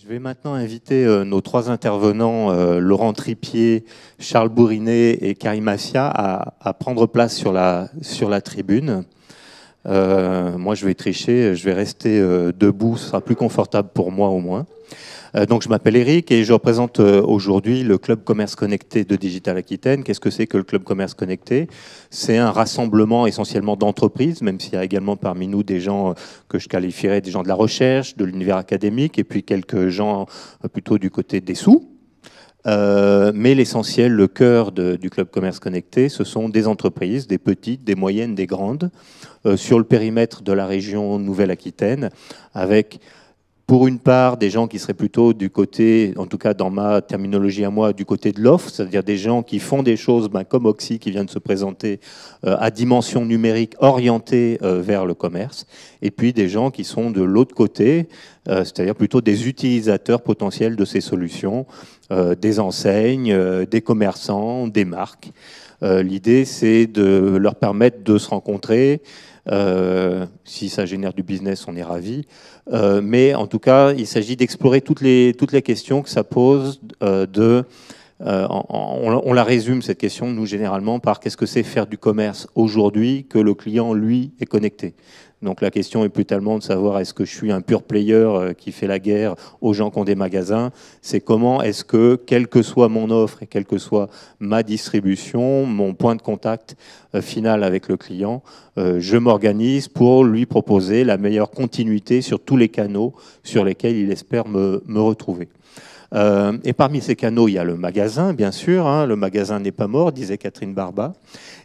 Je vais maintenant inviter euh, nos trois intervenants, euh, Laurent Tripier, Charles Bourinet et Karim Assia, à, prendre place sur la, sur la tribune. Euh, moi, je vais tricher, je vais rester debout, ce sera plus confortable pour moi au moins. Euh, donc je m'appelle Eric et je représente euh, aujourd'hui le Club Commerce Connecté de Digital Aquitaine. Qu'est-ce que c'est que le Club Commerce Connecté C'est un rassemblement essentiellement d'entreprises, même s'il y a également parmi nous des gens euh, que je qualifierais des gens de la recherche, de l'univers académique et puis quelques gens plutôt du côté des sous. mais l'essentiel, le cœur du Club Commerce Connecté, ce sont des entreprises, des petites, des moyennes, des grandes, sur le périmètre de la région Nouvelle-Aquitaine, avec pour une part des gens qui seraient plutôt du côté, en tout cas dans ma terminologie à moi, du côté de l'offre, c'est-à-dire des gens qui font des choses ben, comme Oxy qui vient de se présenter euh, à dimension numérique orientée euh, vers le commerce, et puis des gens qui sont de l'autre côté, euh, c'est-à-dire plutôt des utilisateurs potentiels de ces solutions, des enseignes, des commerçants, des marques. L'idée c'est de leur permettre de se rencontrer, euh, si ça génère du business, on est ravi. Euh, mais en tout cas, il s'agit d'explorer toutes les, toutes les questions que ça pose euh, de... on, la résume, cette question, nous, généralement, par qu'est-ce que c'est faire du commerce aujourd'hui que le client, lui, est connecté donc la question est plus tellement de savoir est-ce que je suis un pur player euh, qui fait la guerre aux gens qui ont des magasins, c'est comment est-ce que, quelle que soit mon offre et quelle que soit ma distribution, mon point de contact euh, final avec le client, euh, je m'organise pour lui proposer la meilleure continuité sur tous les canaux sur lesquels il espère me, me retrouver. Euh, et parmi ces canaux, il y a le magasin, bien sûr. Hein. le magasin n'est pas mort, disait Catherine Barba.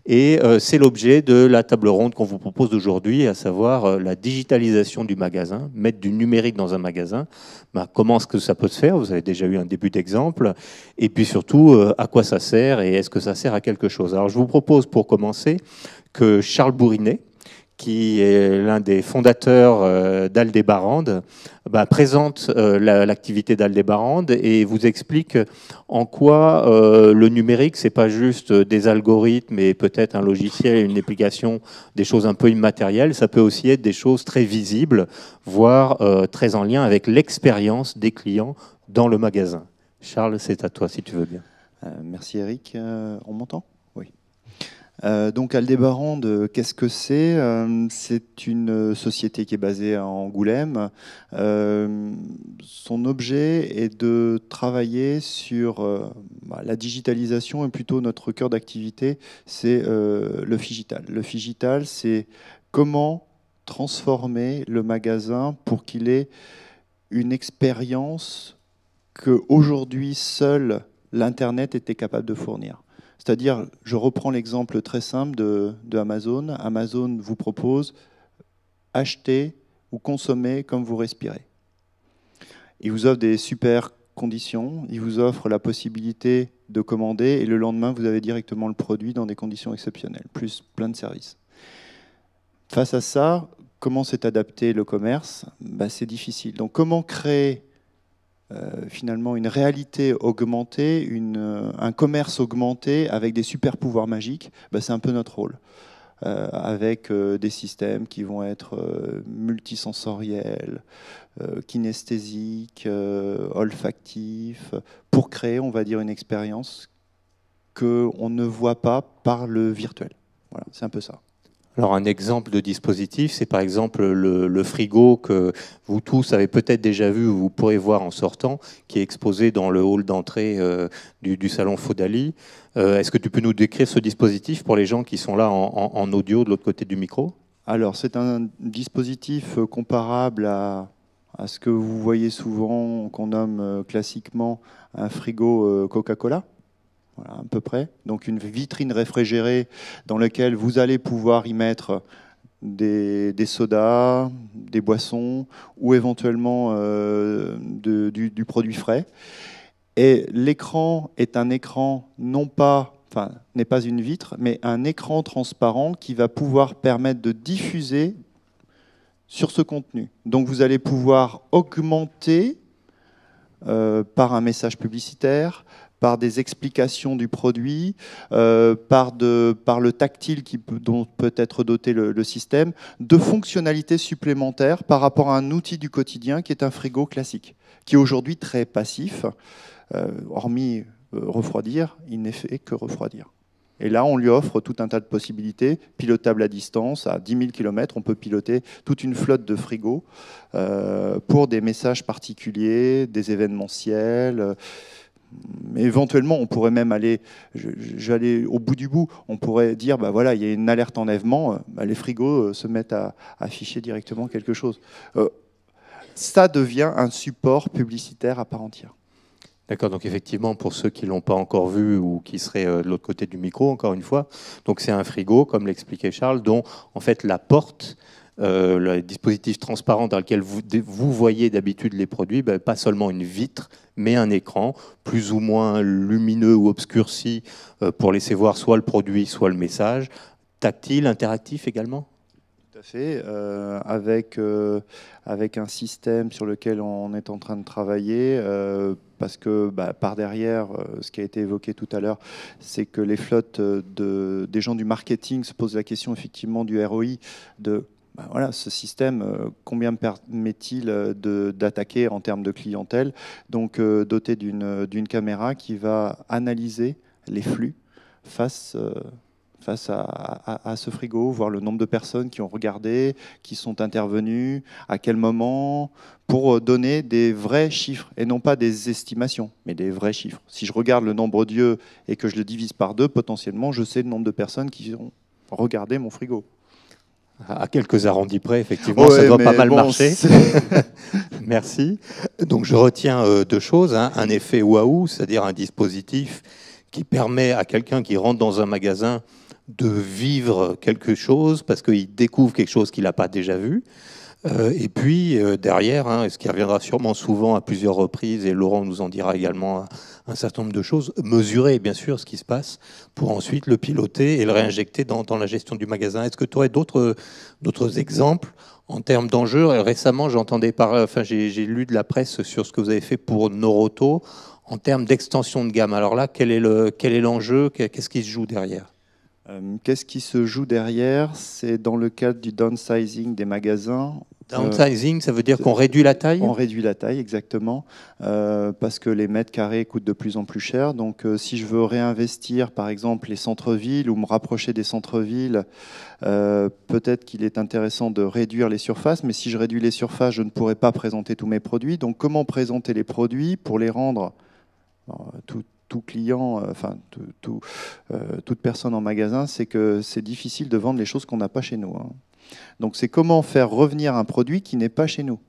Et euh, c'est l'objet de la table ronde qu'on vous propose aujourd'hui, à savoir euh, la digitalisation du magasin, mettre du numérique dans un magasin. Bah, comment est-ce que ça peut se faire Vous avez déjà eu un début d'exemple. Et puis surtout, à quoi ça sert et est-ce que ça sert à quelque chose Alors je vous propose pour commencer que Charles Bourinet, qui est l'un des fondateurs euh, d'Aldébarande, bah, présente euh, l'activité d'Aldébarande et vous explique en quoi euh, le numérique, c'est pas juste des algorithmes et peut-être un logiciel, une application, des choses un peu immatérielles, ça peut aussi être des choses très visibles, voire très en lien avec l'expérience des clients dans le magasin. Charles, c'est à toi si tu veux bien. merci Eric, on m'entend euh, donc Aldébarande, qu'est-ce que c'est euh, C'est une euh, société qui est basée à Angoulême. son objet est de travailler sur bah, la digitalisation et plutôt notre cœur d'activité, c'est le figital. Le figital, c'est comment transformer le magasin pour qu'il ait une expérience que aujourd'hui seul l'Internet était capable de fournir. C'est-à-dire, je reprends l'exemple très simple de, Amazon. Amazon vous propose acheter ou consommer comme vous respirez. Il vous offre des super conditions, il vous offre la possibilité de commander et le lendemain, vous avez directement le produit dans des conditions exceptionnelles, plus plein de services. Face à ça, comment s'est adapté le commerce bah, C'est difficile. Donc comment créer euh, finalement une réalité augmentée, une, euh, un commerce augmenté avec des super pouvoirs magiques, bah, c'est un peu notre rôle. Euh, avec des systèmes qui vont être multisensoriels, kinesthésiques, olfactifs, pour créer, on va dire, une expérience qu'on ne voit pas par le virtuel. Voilà, c'est un peu ça. Alors un exemple de dispositif, c'est par exemple le, frigo que vous tous avez peut-être déjà vu, vous pourrez voir en sortant, qui est exposé dans le hall d'entrée euh, du, salon Faudali. Euh, est-ce que tu peux nous décrire ce dispositif pour les gens qui sont là en, audio de l'autre côté du micro Alors c'est un dispositif euh, comparable à, ce que vous voyez souvent, qu'on nomme classiquement un frigo Coca-Cola voilà, à peu près. Donc une vitrine réfrigérée dans laquelle vous allez pouvoir y mettre des, sodas, des boissons ou éventuellement euh, du, produit frais. Et l'écran est un écran non pas, n'est pas une vitre, mais un écran transparent qui va pouvoir permettre de diffuser sur ce contenu. Donc vous allez pouvoir augmenter euh, par un message publicitaire, par des explications du produit, euh, par, le tactile qui dont peut être doté le, système, de fonctionnalités supplémentaires par rapport à un outil du quotidien qui est un frigo classique, qui est aujourd'hui très passif, euh, hormis euh, refroidir, il n'est fait que refroidir. Et là, on lui offre tout un tas de possibilités, pilotables à distance, à 10 000 km, on peut piloter toute une flotte de frigos pour des messages particuliers, des événementiels. Mais éventuellement, on pourrait même aller, j'allais au bout du bout, on pourrait dire, bah voilà, il y a une alerte enlèvement, euh, bah, les frigos euh, se mettent à afficher directement quelque chose. Euh, ça devient un support publicitaire à part entière. D'accord, donc effectivement, pour ceux qui ne l'ont pas encore vu ou qui seraient de l'autre côté du micro, encore une fois, donc c'est un frigo, comme l'expliquait Charles, dont en fait la porte euh, le dispositif transparent dans lequel vous, vous voyez d'habitude les produits, ben, pas seulement une vitre, mais un écran plus ou moins lumineux ou obscurci euh, pour laisser voir soit le produit, soit le message. Tactile, interactif également Tout à fait. Euh, avec, euh, avec un système sur lequel on est en train de travailler parce que bah, par derrière, ce qui a été évoqué tout à l'heure, c'est que les flottes de, des gens du marketing se posent la question effectivement du ROI, de bah, voilà, ce système, euh, combien me permet-il euh, d'attaquer en termes de clientèle Donc euh, doté d'une caméra qui va analyser les flux face face à, à, ce frigo, voir le nombre de personnes qui ont regardé, qui sont intervenues, à quel moment, pour donner des vrais chiffres et non pas des estimations, mais des vrais chiffres. Si je regarde le nombre d'yeux et que je le divise par deux, potentiellement, je sais le nombre de personnes qui ont regardé mon frigo. À quelques arrondis près, effectivement, ça doit pas mal marcher. Merci. Donc je retiens euh, deux choses. Hein. Un effet waouh, c'est-à-dire un dispositif qui permet à quelqu'un qui rentre dans un magasin de vivre quelque chose parce qu'il découvre quelque chose qu'il n'a pas déjà vu. Euh, et puis euh, derrière, hein, ce qui reviendra sûrement souvent à plusieurs reprises, et Laurent nous en dira également un, certain nombre de choses, mesurer bien sûr ce qui se passe pour ensuite le piloter et le réinjecter dans, la gestion du magasin. Est-ce que tu aurais d'autres exemples en termes d'enjeux euh, Récemment, j'entendais enfin, j'ai lu de la presse sur ce que vous avez fait pour Noroto en termes d'extension de gamme. Alors là, quel est l'enjeu Qu'est-ce qui se joue derrière Qu'est-ce qui se joue derrière C'est dans le cadre du downsizing des magasins, Downsizing, ça veut dire qu'on euh, réduit la taille On réduit la taille, exactement, euh, parce que les mètres carrés coûtent de plus en plus cher. Donc euh, si je veux réinvestir, par exemple, les centres-villes ou me rapprocher des centres-villes, peut-être qu'il est intéressant de réduire les surfaces, mais si je réduis les surfaces, je ne pourrai pas présenter tous mes produits. Donc comment présenter les produits pour les rendre tout, client, enfin toute personne en magasin, c'est que c'est difficile de vendre les choses qu'on n'a pas chez nous. Hein. Donc c'est comment faire revenir un produit qui n'est pas chez nous.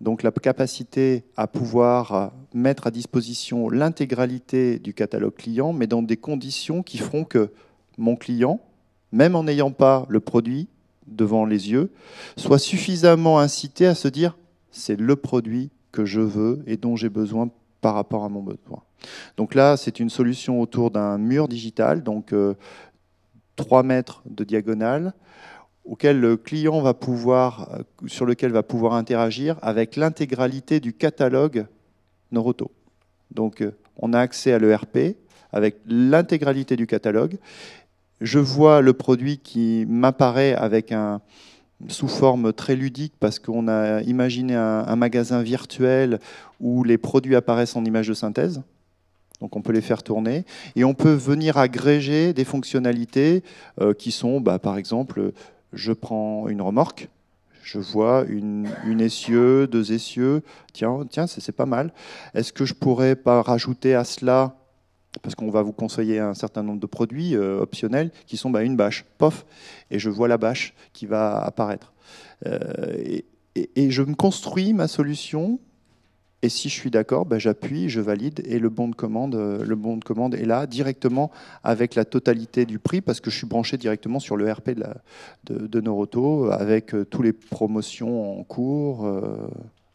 Donc la capacité à pouvoir euh, mettre à disposition l'intégralité du catalogue client, mais dans des conditions qui feront que mon client, même en n'ayant pas le produit devant les yeux, soit suffisamment incité à se dire c'est le produit que je veux et dont j'ai besoin par rapport à mon besoin. Donc là, c'est une solution autour d'un mur digital, donc 3 euh, mètres de diagonale auquel le client va pouvoir, euh, sur lequel va pouvoir interagir avec l'intégralité du catalogue Noroto. Donc euh, on a accès à l'ERP avec l'intégralité du catalogue. Je vois le produit qui m'apparaît avec un, sous forme très ludique parce qu'on a imaginé un, magasin virtuel où les produits apparaissent en image de synthèse. Donc on peut les faire tourner et on peut venir agréger des fonctionnalités euh, qui sont, bah, par exemple, je prends une remorque, je vois une, essieu, deux essieux, tiens, tiens, c'est pas mal. Est-ce que je pourrais pas rajouter à cela, parce qu'on va vous conseiller un certain nombre de produits euh, optionnels qui sont bah, une bâche, pof, et je vois la bâche qui va apparaître. Euh, et, et, je me construis ma solution et si je suis d'accord, bah, j'appuie, je valide et le bon, de commande, euh, le bon de commande est là directement avec la totalité du prix parce que je suis branché directement sur le RP de, la, de, Noroto avec euh, tous toutes les promotions en cours, euh,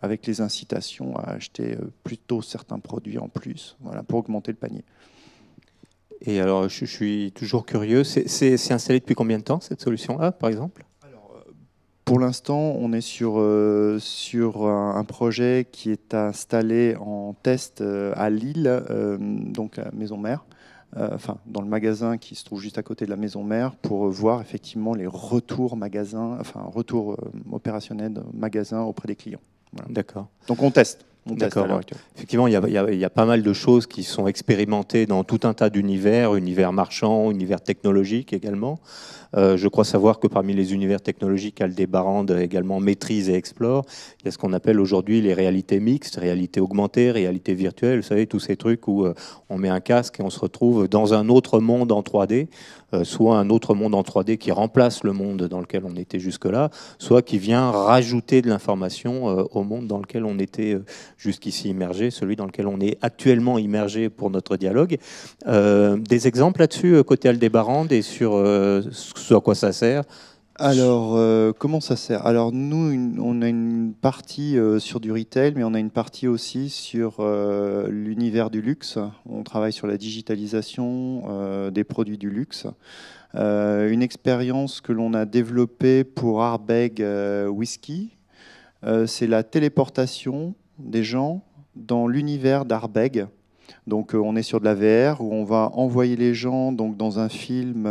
avec les incitations à acheter plutôt certains produits en plus voilà, pour augmenter le panier. Et alors, je, je suis toujours curieux, c'est installé depuis combien de temps cette solution-là, par exemple pour l'instant, on est sur, euh, sur un, projet qui est installé en test euh, à Lille, euh, donc à Maison Mère, enfin dans le magasin qui se trouve juste à côté de la Maison Mère, pour voir effectivement les retours magasins, enfin retours opérationnels magasin auprès des clients. D'accord. Donc on teste. D'accord. Effectivement, il y, a, pas mal de choses qui sont expérimentées dans tout un tas d'univers, univers marchand, univers technologique également. Euh, je crois savoir que parmi les univers technologiques, barande également maîtrise et explore. Il y a ce qu'on appelle aujourd'hui les réalités mixtes, réalité augmentée, réalité virtuelle. Vous savez, tous ces trucs où euh, on met un casque et on se retrouve dans un autre monde en 3D. Euh, soit un autre monde en 3D qui remplace le monde dans lequel on était jusque-là, soit qui vient rajouter de l'information euh, au monde dans lequel on était euh, jusqu'ici immergé, celui dans lequel on est actuellement immergé pour notre dialogue. des exemples là-dessus, côté Aldébarande, et sur ce à quoi ça sert alors, euh, comment ça sert Alors, nous, on a une partie euh, sur du retail, mais on a une partie aussi sur euh, l'univers du luxe. On travaille sur la digitalisation des produits du luxe. une expérience que l'on a développée pour Arbeg Whisky, c'est la téléportation des gens dans l'univers d'Arbeg. Donc on est sur de la VR où on va envoyer les gens donc, dans un film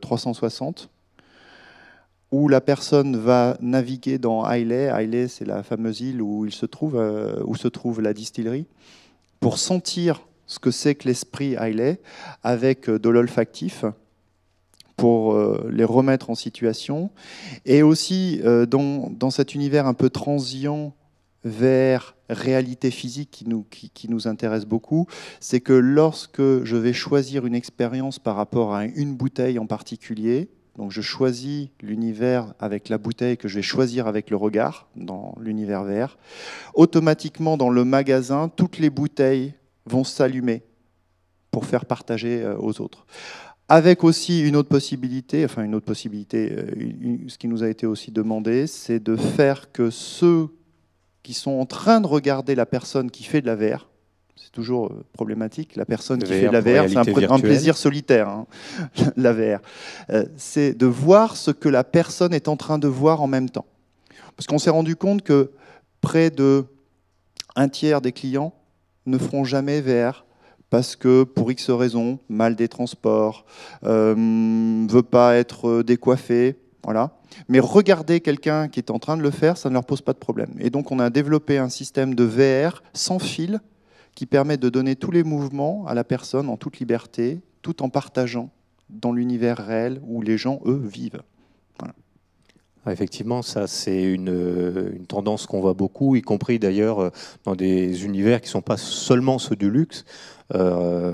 360 où la personne va naviguer dans Haïlé, Haïlé, c'est la fameuse île où, il euh, se trouve, la distillerie, pour sentir ce que c'est que l'esprit Haïlé, avec euh, de l'olfactif pour euh, les remettre en situation. Et aussi, dans, cet univers un peu transient vers réalité physique qui qui nous intéresse beaucoup, c'est que lorsque je vais choisir une expérience par rapport à une bouteille en particulier, donc je choisis l'univers avec la bouteille que je vais choisir avec le regard dans l'univers vert. Automatiquement, dans le magasin, toutes les bouteilles vont s'allumer pour faire partager euh, aux autres. Avec aussi une autre possibilité, enfin une autre possibilité, euh, ce qui nous a été aussi demandé, c'est de faire que ceux qui sont en train de regarder la personne qui fait de la verre, c'est toujours euh, problématique. La personne qui fait fait hein, la VR, c'est un, plaisir solitaire, la VR. c'est de voir ce que la personne est en train de voir en même temps. Parce qu'on s'est rendu compte que près de un tiers des clients ne feront jamais VR parce que pour X raisons, mal des transports, ne euh, veut pas être euh, décoiffé, voilà. Mais regarder quelqu'un qui est en train de le faire, ça ne leur pose pas de problème. Et donc on a développé un système de VR sans fil qui permet de donner tous les mouvements à la personne en toute liberté, tout en partageant dans l'univers réel où les gens, eux, vivent. Ah, effectivement, ça c'est une, tendance qu'on voit beaucoup, y compris d'ailleurs euh, dans des univers qui ne sont pas seulement ceux du luxe. Euh,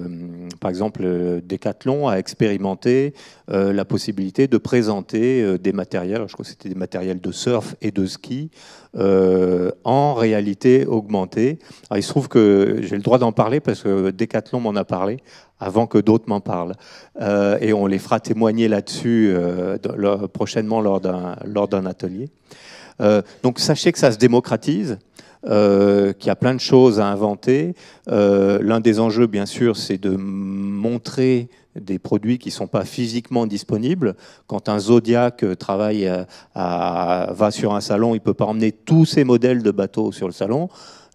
par exemple, euh, Decathlon a expérimenté euh, la possibilité de présenter des matériels, je crois que c'était des matériels de surf et de ski, en réalité augmentée. il se trouve que j'ai le droit d'en parler parce que Decathlon m'en a parlé avant que d'autres m'en parlent. et on les fera témoigner là-dessus prochainement lors d'un atelier. donc sachez que ça se démocratise. Euh, qui a plein de choses à inventer. Euh, l'un des enjeux, bien sûr, c'est de montrer des produits qui ne sont pas physiquement disponibles. Quand un Zodiac euh, travaille va sur un salon, il ne peut pas emmener tous ses modèles de bateaux sur le salon.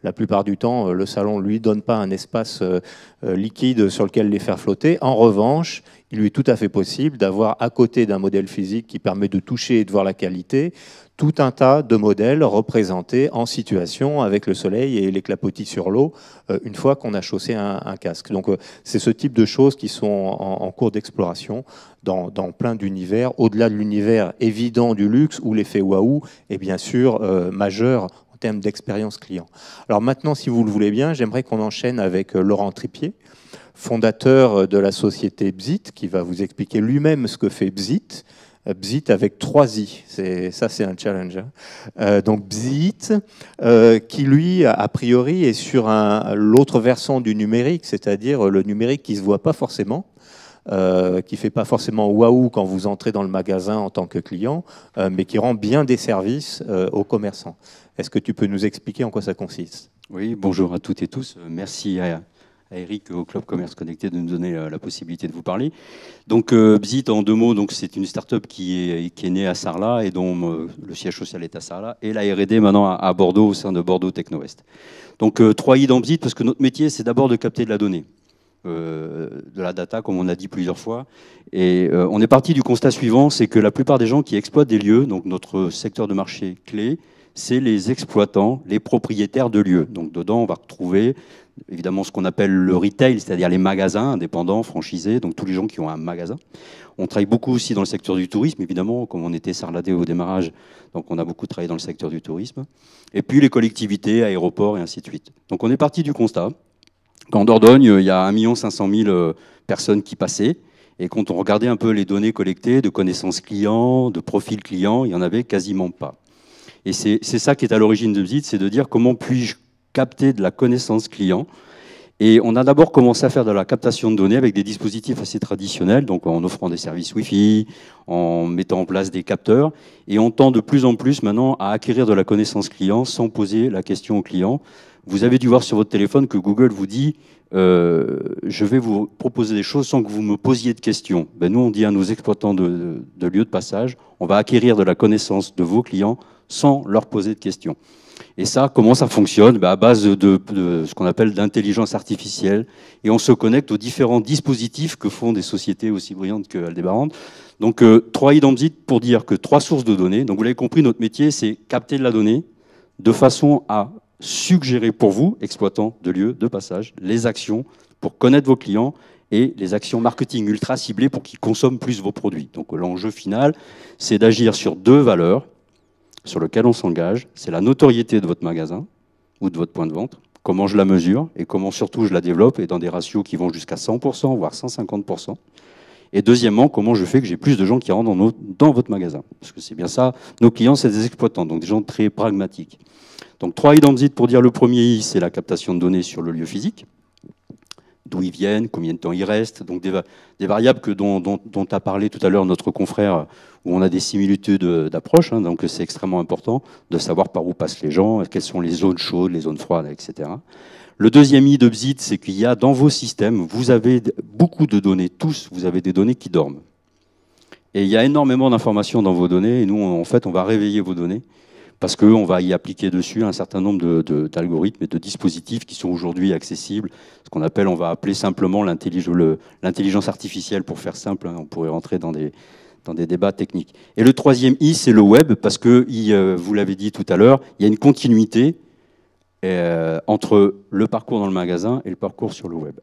La plupart du temps, le salon ne lui donne pas un espace liquide sur lequel les faire flotter. En revanche, il lui est tout à fait possible d'avoir à côté d'un modèle physique qui permet de toucher et de voir la qualité, tout un tas de modèles représentés en situation avec le soleil et les clapotis sur l'eau euh, une fois qu'on a chaussé un, casque. Donc euh, c'est ce type de choses qui sont en, cours d'exploration dans, plein d'univers, au-delà de l'univers évident du luxe où l'effet waouh est bien sûr euh, majeur en termes d'expérience client. Alors maintenant, si vous le voulez bien, j'aimerais qu'on enchaîne avec Laurent Tripier fondateur de la société BZIT, qui va vous expliquer lui-même ce que fait BZIT. Euh, BZIT avec trois i, ça c'est un challenge. Hein. Euh, donc BZIT, euh, qui lui, a priori, est sur l'autre versant du numérique, c'est-à-dire le numérique qui ne se voit pas forcément, qui ne fait pas forcément waouh quand vous entrez dans le magasin en tant que client, mais qui rend bien des services aux commerçants. Est-ce que tu peux nous expliquer en quoi ça consiste Oui, bonjour à toutes et tous. Merci à Eric au Club Commerce Connecté de nous donner euh, la, possibilité de vous parler. Donc euh, Bzit, en deux mots, c'est une start-up qui est, née à Sarlat et dont euh, le siège social est à Sarlat et la R&D maintenant à, Bordeaux au sein de Bordeaux Techno-Ouest. Donc 3i dans Bzit parce que notre métier c'est d'abord de capter de la donnée. de la data, comme on a dit plusieurs fois. Et on est parti du constat suivant, c'est que la plupart des gens qui exploitent des lieux, donc notre secteur de marché clé, c'est les exploitants, les propriétaires de lieux. Donc dedans, on va retrouver évidemment ce qu'on appelle le retail, c'est-à-dire les magasins indépendants, franchisés, donc tous les gens qui ont un magasin. On travaille beaucoup aussi dans le secteur du tourisme, évidemment, comme on était sarladé au démarrage, donc on a beaucoup travaillé dans le secteur du tourisme. Et puis les collectivités, aéroports et ainsi de suite. Donc on est parti du constat qu'en Dordogne, il y a 1 500 000 personnes qui passaient. Et quand on regardait un peu les données collectées de connaissances clients, de profils clients, il n'y en avait quasiment pas. Et c'est ça qui est à l'origine de Bzid, c'est de dire comment puis-je capter de la connaissance client. Et on a d'abord commencé à faire de la captation de données avec des dispositifs assez traditionnels, donc en offrant des services Wi-Fi, en mettant en place des capteurs. Et on tend de plus en plus maintenant à acquérir de la connaissance client sans poser la question au client, vous avez dû voir sur votre téléphone que Google vous dit euh, je vais vous proposer des choses sans que vous me posiez de questions. Ben, nous, on dit à nos exploitants de, lieux de passage, on va acquérir de la connaissance de vos clients sans leur poser de questions. Et ça, comment ça fonctionne ben, À base de, ce qu'on appelle d'intelligence artificielle. Et on se connecte aux différents dispositifs que font des sociétés aussi brillantes que Aldebaran. Donc, euh, trois identités pour dire que trois sources de données. Donc, vous l'avez compris, notre métier, c'est capter de la donnée de façon à suggérer pour vous, exploitant de lieux de passage, les actions pour connaître vos clients et les actions marketing ultra ciblées pour qu'ils consomment plus vos produits. Donc l'enjeu final, c'est d'agir sur deux valeurs sur lesquelles on s'engage. C'est la notoriété de votre magasin ou de votre point de vente, comment je la mesure et comment surtout je la développe et dans des ratios qui vont jusqu'à 100%, voire 150%. Et deuxièmement, comment je fais que j'ai plus de gens qui rentrent dans, dans votre magasin Parce que c'est bien ça, nos clients, c'est des exploitants, donc des gens très pragmatiques. Donc trois identités pour dire le premier I, c'est la captation de données sur le lieu physique, d'où ils viennent, combien de temps ils restent, donc des, variables que, dont, a parlé tout à l'heure notre confrère, où on a des similitudes euh, d'approche, hein, donc c'est extrêmement important de savoir par où passent les gens, quelles sont les zones chaudes, les zones froides, etc. Le deuxième i de BZIT, c'est qu'il y a dans vos systèmes, vous avez beaucoup de données, tous, vous avez des données qui dorment. Et il y a énormément d'informations dans vos données, et nous, en fait, on va réveiller vos données, parce qu'on va y appliquer dessus un certain nombre d'algorithmes et de dispositifs qui sont aujourd'hui accessibles, ce qu'on appelle, on va appeler simplement l'intelligence artificielle, pour faire simple, hein, on pourrait rentrer dans des, dans des débats techniques. Et le troisième I, c'est le web, parce que, euh, vous l'avez dit tout à l'heure, il y a une continuité euh, entre le parcours dans le magasin et le parcours sur le web.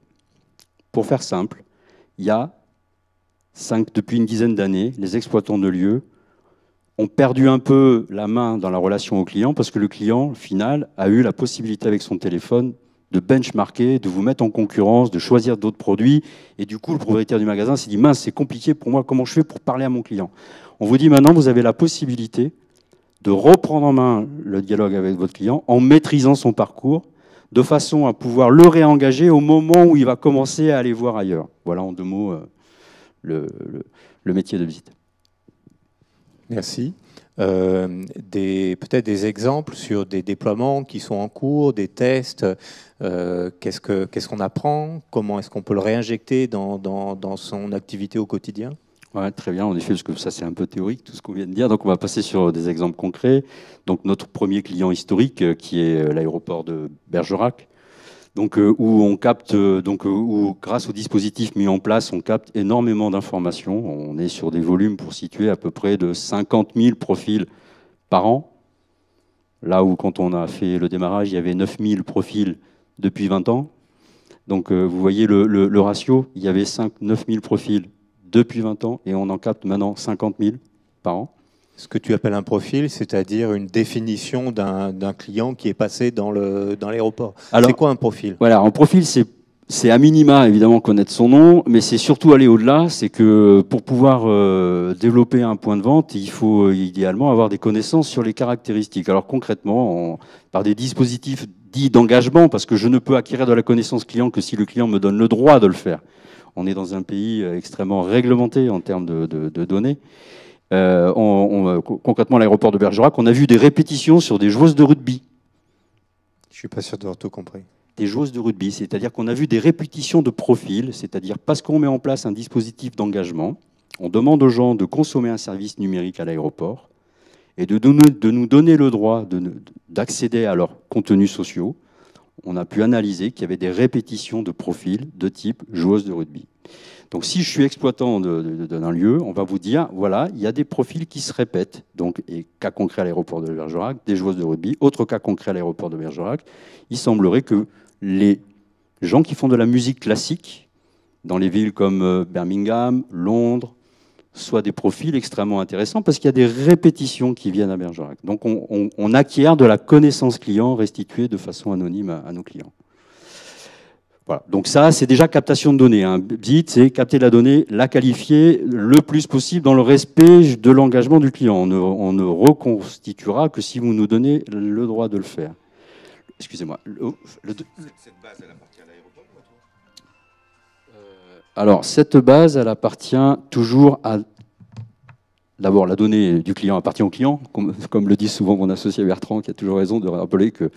Pour faire simple, il y a depuis une dizaine d'années, les exploitants de lieux ont perdu un peu la main dans la relation au client parce que le client final a eu la possibilité avec son téléphone de benchmarker, de vous mettre en concurrence, de choisir d'autres produits. Et du coup, le propriétaire du magasin s'est dit, mince, c'est compliqué pour moi, comment je fais pour parler à mon client On vous dit maintenant, vous avez la possibilité de reprendre en main le dialogue avec votre client en maîtrisant son parcours de façon à pouvoir le réengager au moment où il va commencer à aller voir ailleurs. Voilà en deux mots euh, le, métier de visite. Merci. Euh, peut-être des exemples sur des déploiements qui sont en cours, des tests, euh, qu'est-ce qu'on apprend, comment est-ce qu'on peut le réinjecter dans, dans, dans son activité au quotidien très bien, en effet, parce que ça c'est un peu théorique tout ce qu'on vient de dire. Donc on va passer sur euh, des exemples concrets. Donc notre premier client historique euh, qui est euh, l'aéroport de Bergerac, donc où on capte, donc grâce au dispositif mis en place, on capte énormément d'informations. On est sur des volumes pour situer à peu près de 50 000 profils par an. Là où quand on a fait le démarrage, il y avait 9 000 profils depuis 20 ans. Donc vous voyez le, ratio, il y avait 5, 9 000 profils depuis 20 ans et on en capte maintenant 50 000 par an. Ce que tu appelles un profil, c'est-à-dire une définition d'un, client qui est passé dans, l'aéroport. Alors, c'est quoi un profil Voilà, un profil, c'est, à minima, évidemment, connaître son nom, mais c'est surtout aller au-delà. C'est que pour pouvoir euh, développer un point de vente, il faut euh, idéalement avoir des connaissances sur les caractéristiques. Alors concrètement, par des dispositifs dits d'engagement, parce que je ne peux acquérir de la connaissance client que si le client me donne le droit de le faire on est dans un pays euh, extrêmement réglementé en termes de, données. Euh, euh, concrètement, à l'aéroport de Bergerac, on a vu des répétitions sur des joueuses de rugby. Je suis pas sûr d'avoir tout compris. Des joueuses de rugby, c'est-à-dire qu'on a vu des répétitions de profils, c'est-à-dire parce qu'on met en place un dispositif d'engagement, on demande aux gens de consommer un service numérique à l'aéroport et de, nous donner le droit d'accéder à leurs contenus sociaux on a pu analyser qu'il y avait des répétitions de profils de type joueuse de rugby. Donc si je suis exploitant d'un lieu, on va vous dire, voilà, il y a des profils qui se répètent. Donc, et cas concret à l'aéroport de Bergerac, des joueuses de rugby, autre cas concret à l'aéroport de Bergerac, il semblerait que les gens qui font de la musique classique, dans les villes comme euh, Birmingham, Londres, soit des profils extrêmement intéressants parce qu'il y a des répétitions qui viennent à Bergerac. Donc on, acquiert de la connaissance client restituée de façon anonyme à, nos clients. Voilà. Donc ça, c'est déjà captation de données. Hein. BIT, c'est capter la donnée, la qualifier le plus possible dans le respect de l'engagement du client. On ne, reconstituera que si vous nous donnez le droit de le faire. Excusez-moi. cette base, alors, cette base, elle appartient toujours à... D'abord, la donnée du client appartient au client, comme, le dit souvent mon associé Bertrand, qui a toujours raison de rappeler que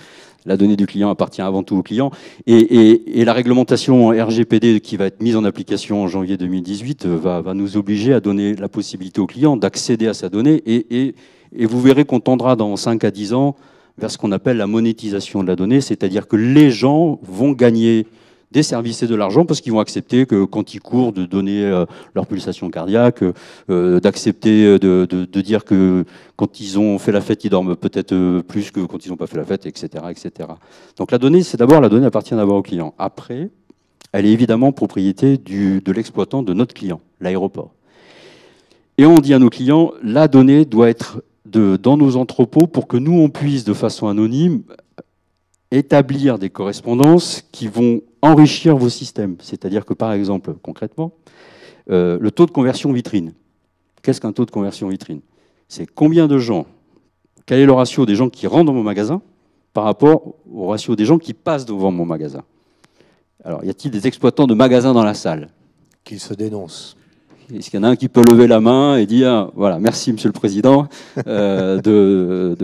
la donnée du client appartient avant tout au client. Et, la réglementation RGPD qui va être mise en application en janvier 2018 va, nous obliger à donner la possibilité au client d'accéder à sa donnée. Et, et vous verrez qu'on tendra dans 5 à 10 ans vers ce qu'on appelle la monétisation de la donnée, c'est-à-dire que les gens vont gagner des services et de l'argent parce qu'ils vont accepter que quand ils courent, de donner euh, leur pulsation cardiaque, euh, d'accepter euh, de, dire que quand ils ont fait la fête, ils dorment peut-être plus que quand ils n'ont pas fait la fête, etc. Donc la donnée, c'est d'abord la donnée appartient d'abord au client. Après, elle est évidemment propriété de l'exploitant de notre client, l'aéroport. Et on dit à nos clients, la donnée doit être de, dans nos entrepôts pour que nous, on puisse, de façon anonyme, établir des correspondances qui vont enrichir vos systèmes. C'est-à-dire que, par exemple, concrètement, euh, le taux de conversion vitrine. Qu'est-ce qu'un taux de conversion vitrine C'est combien de gens, quel est le ratio des gens qui rentrent dans mon magasin par rapport au ratio des gens qui passent devant mon magasin Alors, y a-t-il des exploitants de magasins dans la salle qu'ils se dénoncent. Est-ce qu'il y en a un qui peut lever la main et dire voilà, merci Monsieur le Président euh,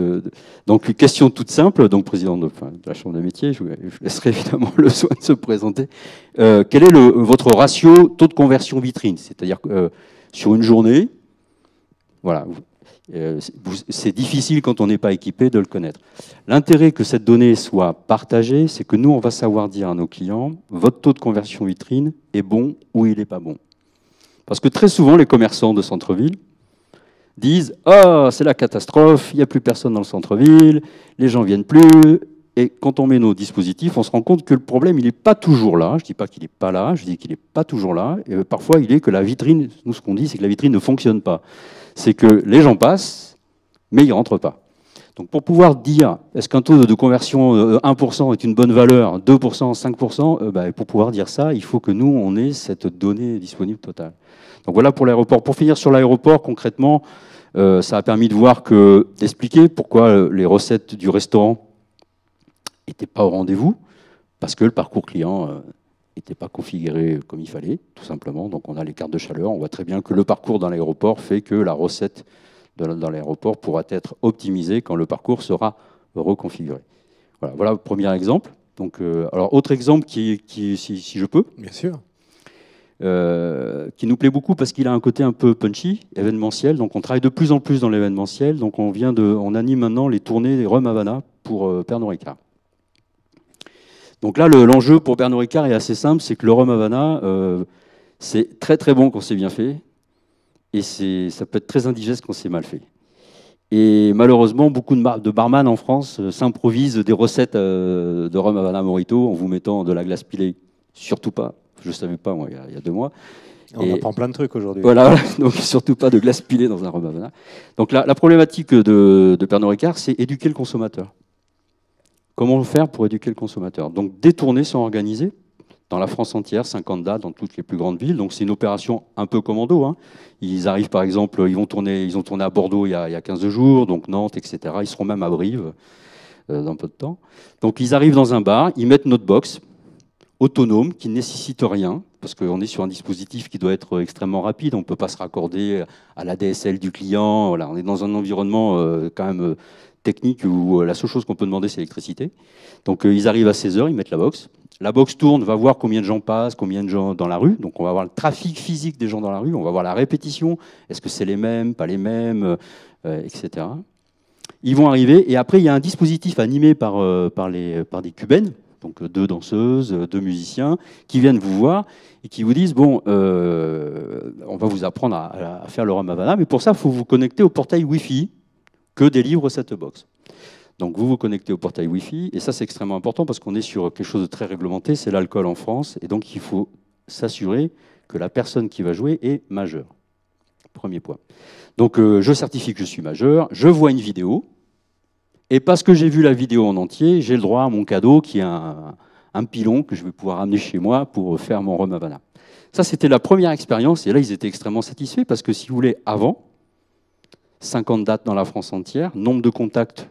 Donc une question toute simple, donc président de, la Chambre des métiers, je laisserai évidemment le soin de se présenter. Euh, quel est votre ratio taux de conversion vitrine C'est-à-dire que euh, sur une journée, voilà, c'est difficile quand on n'est pas équipé de le connaître. L'intérêt que cette donnée soit partagée, c'est que nous, on va savoir dire à nos clients, votre taux de conversion vitrine est bon ou il n'est pas bon. Parce que très souvent, les commerçants de centre-ville disent Ah, c'est la catastrophe, il n'y a plus personne dans le centre-ville, les gens viennent plus. Et quand on met nos dispositifs, on se rend compte que le problème, il n'est pas toujours là. Je ne dis pas qu'il n'est pas là, je dis qu'il n'est pas toujours là. Et euh, parfois, il est que la vitrine, nous, ce qu'on dit, c'est que la vitrine ne fonctionne pas. C'est que les gens passent, mais ils ne rentrent pas. Donc pour pouvoir dire est-ce qu'un taux de conversion 1% euh, est une bonne valeur, 2%, 5%, euh, bah, pour pouvoir dire ça, il faut que nous, on ait cette donnée disponible totale. Donc voilà pour l'aéroport. Pour finir sur l'aéroport, concrètement, euh, ça a permis de voir que, d'expliquer pourquoi euh, les recettes du restaurant n'étaient pas au rendez-vous, parce que le parcours client n'était euh, pas configuré comme il fallait, tout simplement. Donc on a les cartes de chaleur, on voit très bien que le parcours dans l'aéroport fait que la recette dans l'aéroport pourra être optimisée quand le parcours sera reconfiguré. Voilà, voilà le premier exemple. Donc, alors autre exemple qui, si je peux. Bien sûr. Euh, qui nous plaît beaucoup parce qu'il a un côté un peu punchy, événementiel. Donc on travaille de plus en plus dans l'événementiel. Donc on vient de, on anime maintenant les tournées des rhum Havana pour euh, Pernod Ricard. Donc là, l'enjeu pour Pernod Ricard est assez simple, c'est que le rhum Havana, euh, c'est très très bon quand c'est bien fait, et ça peut être très indigeste quand c'est mal fait. Et malheureusement, beaucoup de, de barman en France s'improvisent des recettes de rhum Havana Morito en vous mettant de la glace pilée. Surtout pas je ne savais pas, moi, il y, a, deux mois. On apprend plein de trucs aujourd'hui. Voilà, donc surtout pas de glace pilée dans un robinet. Donc la, problématique de, de Pernod Ricard, c'est éduquer le consommateur. Comment faire pour éduquer le consommateur Donc des tournées sont organisées dans la France entière, 50 dates dans toutes les plus grandes villes. Donc c'est une opération un peu commando. Hein. Ils arrivent par exemple, ils, vont tourner, ils ont tourné à Bordeaux il y, a, 15 jours, donc Nantes, etc. Ils seront même à Brive dans euh, dans peu de temps. Donc ils arrivent dans un bar, ils mettent notre box, autonome, qui ne nécessite rien, parce qu'on est sur un dispositif qui doit être extrêmement rapide, on ne peut pas se raccorder à la DSL du client, voilà, on est dans un environnement euh, quand même euh, technique où euh, la seule chose qu'on peut demander, c'est l'électricité. Donc ils arrivent à 16h, ils mettent la box. La box tourne, va voir combien de gens passent, combien de gens dans la rue. Donc on va voir le trafic physique des gens dans la rue, on va voir la répétition, est-ce que c'est les mêmes, pas les mêmes, etc. Ils vont arriver, et après il y a un dispositif animé par, les, par des cubaines, donc euh, deux danseuses, euh, deux musiciens, qui viennent vous voir et qui vous disent, bon, euh, on va vous apprendre à, faire le Ramavana, mais pour ça, il faut vous connecter au portail Wi-Fi que délivre cette box. Donc vous vous connectez au portail Wi-Fi, et ça c'est extrêmement important parce qu'on est sur quelque chose de très réglementé, c'est l'alcool en France, et donc il faut s'assurer que la personne qui va jouer est majeure. Premier point. Donc je certifie que je suis majeur, je vois une vidéo, et parce que j'ai vu la vidéo en entier, j'ai le droit à mon cadeau qui est un, pilon que je vais pouvoir amener chez moi pour faire mon rhum Ça, c'était la première expérience, et là, ils étaient extrêmement satisfaits parce que, si vous voulez, avant, 50 dates dans la France entière, nombre de contacts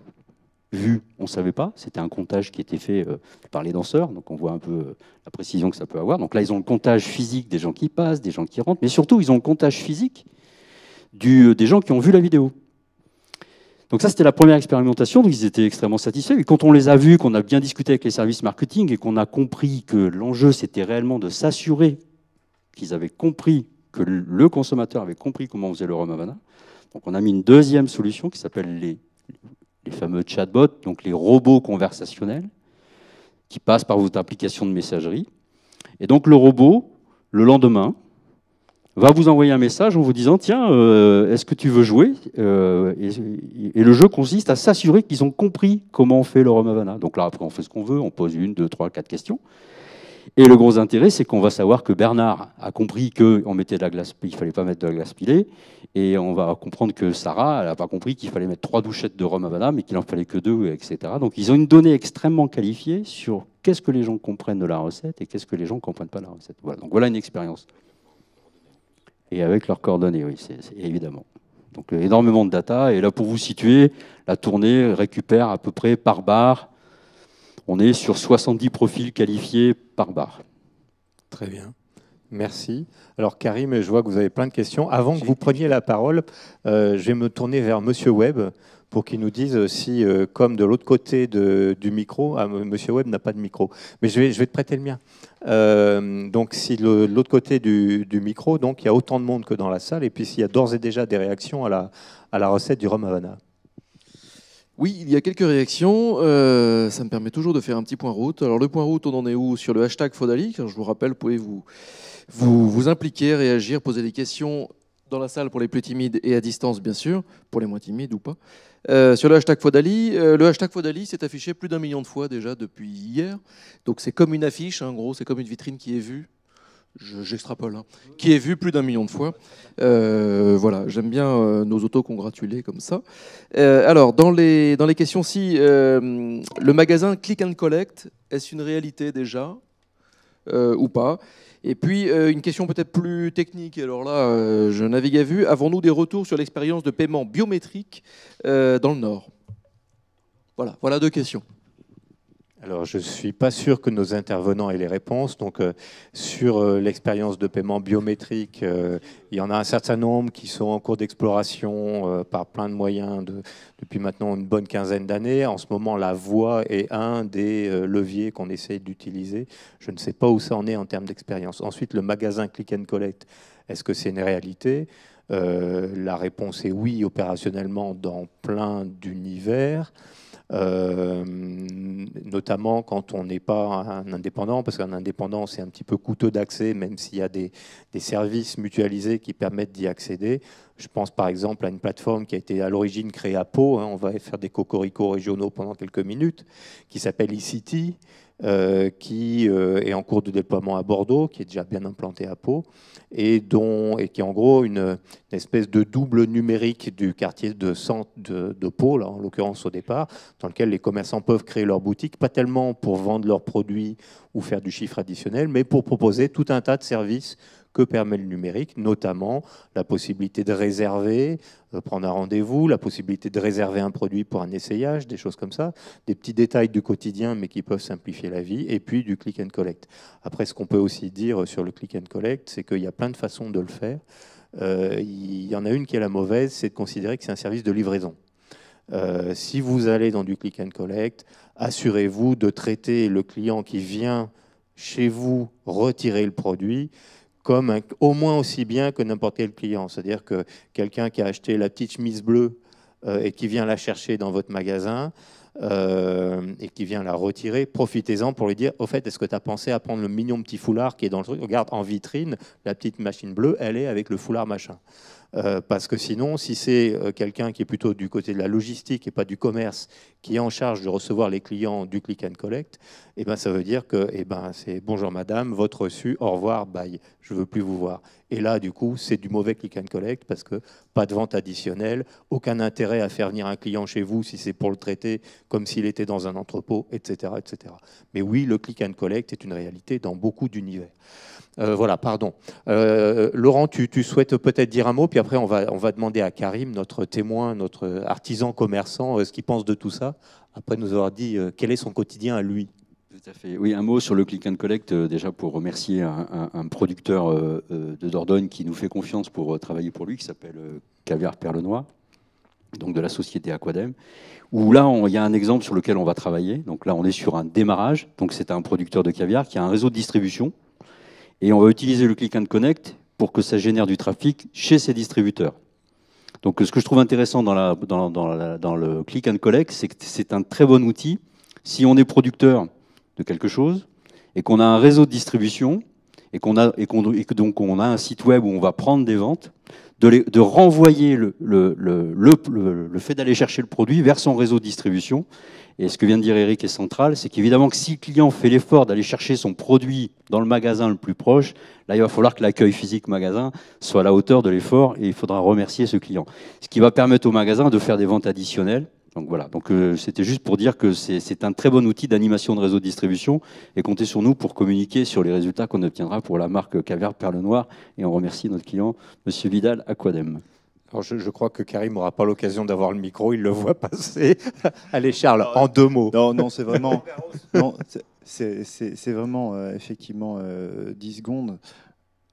vus, on ne savait pas. C'était un comptage qui était fait euh, par les danseurs, donc on voit un peu euh, la précision que ça peut avoir. Donc là, ils ont le comptage physique des gens qui passent, des gens qui rentrent, mais surtout, ils ont le comptage physique euh, des gens qui ont vu la vidéo. Donc ça, c'était la première expérimentation, donc ils étaient extrêmement satisfaits. Et quand on les a vus, qu'on a bien discuté avec les services marketing et qu'on a compris que l'enjeu, c'était réellement de s'assurer qu'ils avaient compris, que le consommateur avait compris comment on faisait le rhum donc on a mis une deuxième solution qui s'appelle les fameux chatbots, donc les robots conversationnels, qui passent par votre application de messagerie. Et donc le robot, le lendemain, va vous envoyer un message en vous disant Tiens, euh, est-ce que tu veux jouer euh, et, le jeu consiste à s'assurer qu'ils ont compris comment on fait le rhum Havana. Donc là, après, on fait ce qu'on veut, on pose une, deux, trois, quatre questions. Et le gros intérêt, c'est qu'on va savoir que Bernard a compris qu'il mettait de la glace, il fallait pas mettre de la glace pilée, et on va comprendre que Sarah, n'a pas compris qu'il fallait mettre trois douchettes de rhum Havana, mais qu'il n'en fallait que deux, etc. Donc ils ont une donnée extrêmement qualifiée sur qu'est-ce que les gens comprennent de la recette et qu'est-ce que les gens ne comprennent pas de la recette. Voilà, donc voilà une expérience et avec leurs coordonnées, oui, c'est, évidemment. Donc euh, énormément de data. Et là, pour vous situer, la tournée récupère à peu près par barre. On est sur 70 profils qualifiés par barre. Très bien. Merci. Alors Karim, je vois que vous avez plein de questions. Avant que vous preniez la parole, euh, je vais me tourner vers Monsieur Webb pour qu'ils nous disent euh, si, euh, comme de l'autre côté du micro, ah, M. Monsieur Webb n'a pas de micro, mais je vais, je vais te prêter le mien. Euh, donc, si de l'autre côté du, micro, donc il y a autant de monde que dans la salle, et puis s'il y a d'ores et déjà des réactions à la, la recette du rhum Havana. Oui, il y a quelques réactions. ça me permet toujours de faire un petit point route. Alors le point route, on en est où Sur le hashtag Faudali. je vous rappelle, vous pouvez vous, vous, vous impliquer, réagir, poser des questions dans la salle pour les plus timides et à distance, bien sûr, pour les moins timides ou pas. Euh, sur le hashtag Fodali, euh, le hashtag Fodali s'est affiché plus d'un million de fois déjà depuis hier. Donc c'est comme une affiche, hein, en gros, c'est comme une vitrine qui est vue. J'extrapole, hein. qui est vue plus d'un million de fois. Euh, voilà, j'aime bien nos autos congratuler comme ça. alors, dans les, dans les questions, si le magasin Click and Collect, est-ce une réalité déjà ou pas et puis, euh, une question peut-être plus technique, alors là, euh, je navigue à vue. Avons-nous des retours sur l'expérience de paiement biométrique euh, dans le Nord Voilà, voilà deux questions. Alors, je ne suis pas sûr que nos intervenants aient les réponses. Donc, euh, sur euh, l'expérience de paiement biométrique, euh, il y en a un certain nombre qui sont en cours d'exploration par plein de moyens depuis maintenant une bonne quinzaine d'années. En ce moment, la voie est un des leviers qu'on essaie d'utiliser. Je ne sais pas où ça en est en termes d'expérience. Ensuite, le magasin Click and Collect, est-ce que c'est une réalité La réponse est oui, opérationnellement, dans plein d'univers. Euh, notamment quand on n'est pas un indépendant, parce qu'un indépendant, c'est un petit peu coûteux d'accès, même s'il y a des, services mutualisés qui permettent d'y accéder. Je pense par exemple à une plateforme qui a été à l'origine créée à Pau, hein, on va faire des cocorico régionaux pendant quelques minutes, qui s'appelle eCity, euh, qui euh, est en cours de déploiement à Bordeaux, qui est déjà bien implanté à Pau, et, dont, et qui est en gros une, espèce de double numérique du quartier de, centre de, Pau, en l'occurrence au départ, dans lequel les commerçants peuvent créer leur boutique, pas tellement pour vendre leurs produits ou faire du chiffre additionnel, mais pour proposer tout un tas de services que permet le numérique, notamment la possibilité de réserver, euh, prendre un rendez-vous, la possibilité de réserver un produit pour un essayage, des choses comme ça, des petits détails du quotidien mais qui peuvent simplifier la vie, et puis du click and collect. Après, ce qu'on peut aussi dire sur le click and collect, c'est qu'il y a plein de façons de le faire. Euh, il y en a une qui est la mauvaise, c'est de considérer que c'est un service de livraison. Euh, si vous allez dans du click and collect, assurez-vous de traiter le client qui vient chez vous retirer le produit comme au moins aussi bien que n'importe quel client. C'est-à-dire que quelqu'un qui a acheté la petite chemise bleue euh, et qui vient la chercher dans votre magasin euh, et qui vient la retirer, profitez-en pour lui dire au fait, est-ce que tu as pensé à prendre le mignon petit foulard qui est dans le truc Regarde en vitrine, la petite machine bleue, elle est avec le foulard machin. Euh, parce que sinon, si c'est euh, quelqu'un qui est plutôt du côté de la logistique et pas du commerce, qui est en charge de recevoir les clients du click and collect, eh ben, ça veut dire que eh ben, c'est bonjour madame, votre reçu, au revoir, bye, je ne veux plus vous voir. Et là, du coup, c'est du mauvais click and collect parce que pas de vente additionnelle, aucun intérêt à faire venir un client chez vous si c'est pour le traiter comme s'il était dans un entrepôt, etc., etc. Mais oui, le click and collect est une réalité dans beaucoup d'univers. Euh, voilà, pardon. Euh, Laurent, tu, souhaites peut-être dire un mot, puis après on va, on va demander à Karim, notre témoin, notre artisan commerçant, euh, ce qu'il pense de tout ça, après nous avoir dit quel est son quotidien à lui. Oui, un mot sur le click and collect, euh, déjà pour remercier un, producteur euh, euh, de Dordogne qui nous fait confiance pour travailler pour lui, qui s'appelle Caviar Perlenois, donc de la société Aquadem, où là, il y a un exemple sur lequel on va travailler. Donc là, on est sur un démarrage. Donc c'est un producteur de caviar qui a un réseau de distribution. Et on va utiliser le click and connect pour que ça génère du trafic chez ses distributeurs. Donc ce que je trouve intéressant dans, dans le click and collect, c'est que c'est un très bon outil. Si on est producteur, de quelque chose, et qu'on a un réseau de distribution, et, qu'on a, et, donc on a un site web où on va prendre des ventes, de, renvoyer le, le, le, le, fait d'aller chercher le produit vers son réseau de distribution. Et ce que vient de dire Eric est central, c'est qu'évidemment que si le client fait l'effort d'aller chercher son produit dans le magasin le plus proche, là il va falloir que l'accueil physique magasin soit à la hauteur de l'effort et il faudra remercier ce client. Ce qui va permettre au magasin de faire des ventes additionnelles donc voilà, donc euh, c'était juste pour dire que c'est un très bon outil d'animation de réseau de distribution et comptez sur nous pour communiquer sur les résultats qu'on obtiendra pour la marque Caviar Perle Noire. Et on remercie notre client, Monsieur Vidal Aquadem. Alors je, crois que Karim n'aura pas l'occasion d'avoir le micro, il le voit passer. Allez Charles, en deux mots. Non, non, c'est vraiment, c'est vraiment euh, effectivement 10 euh, secondes.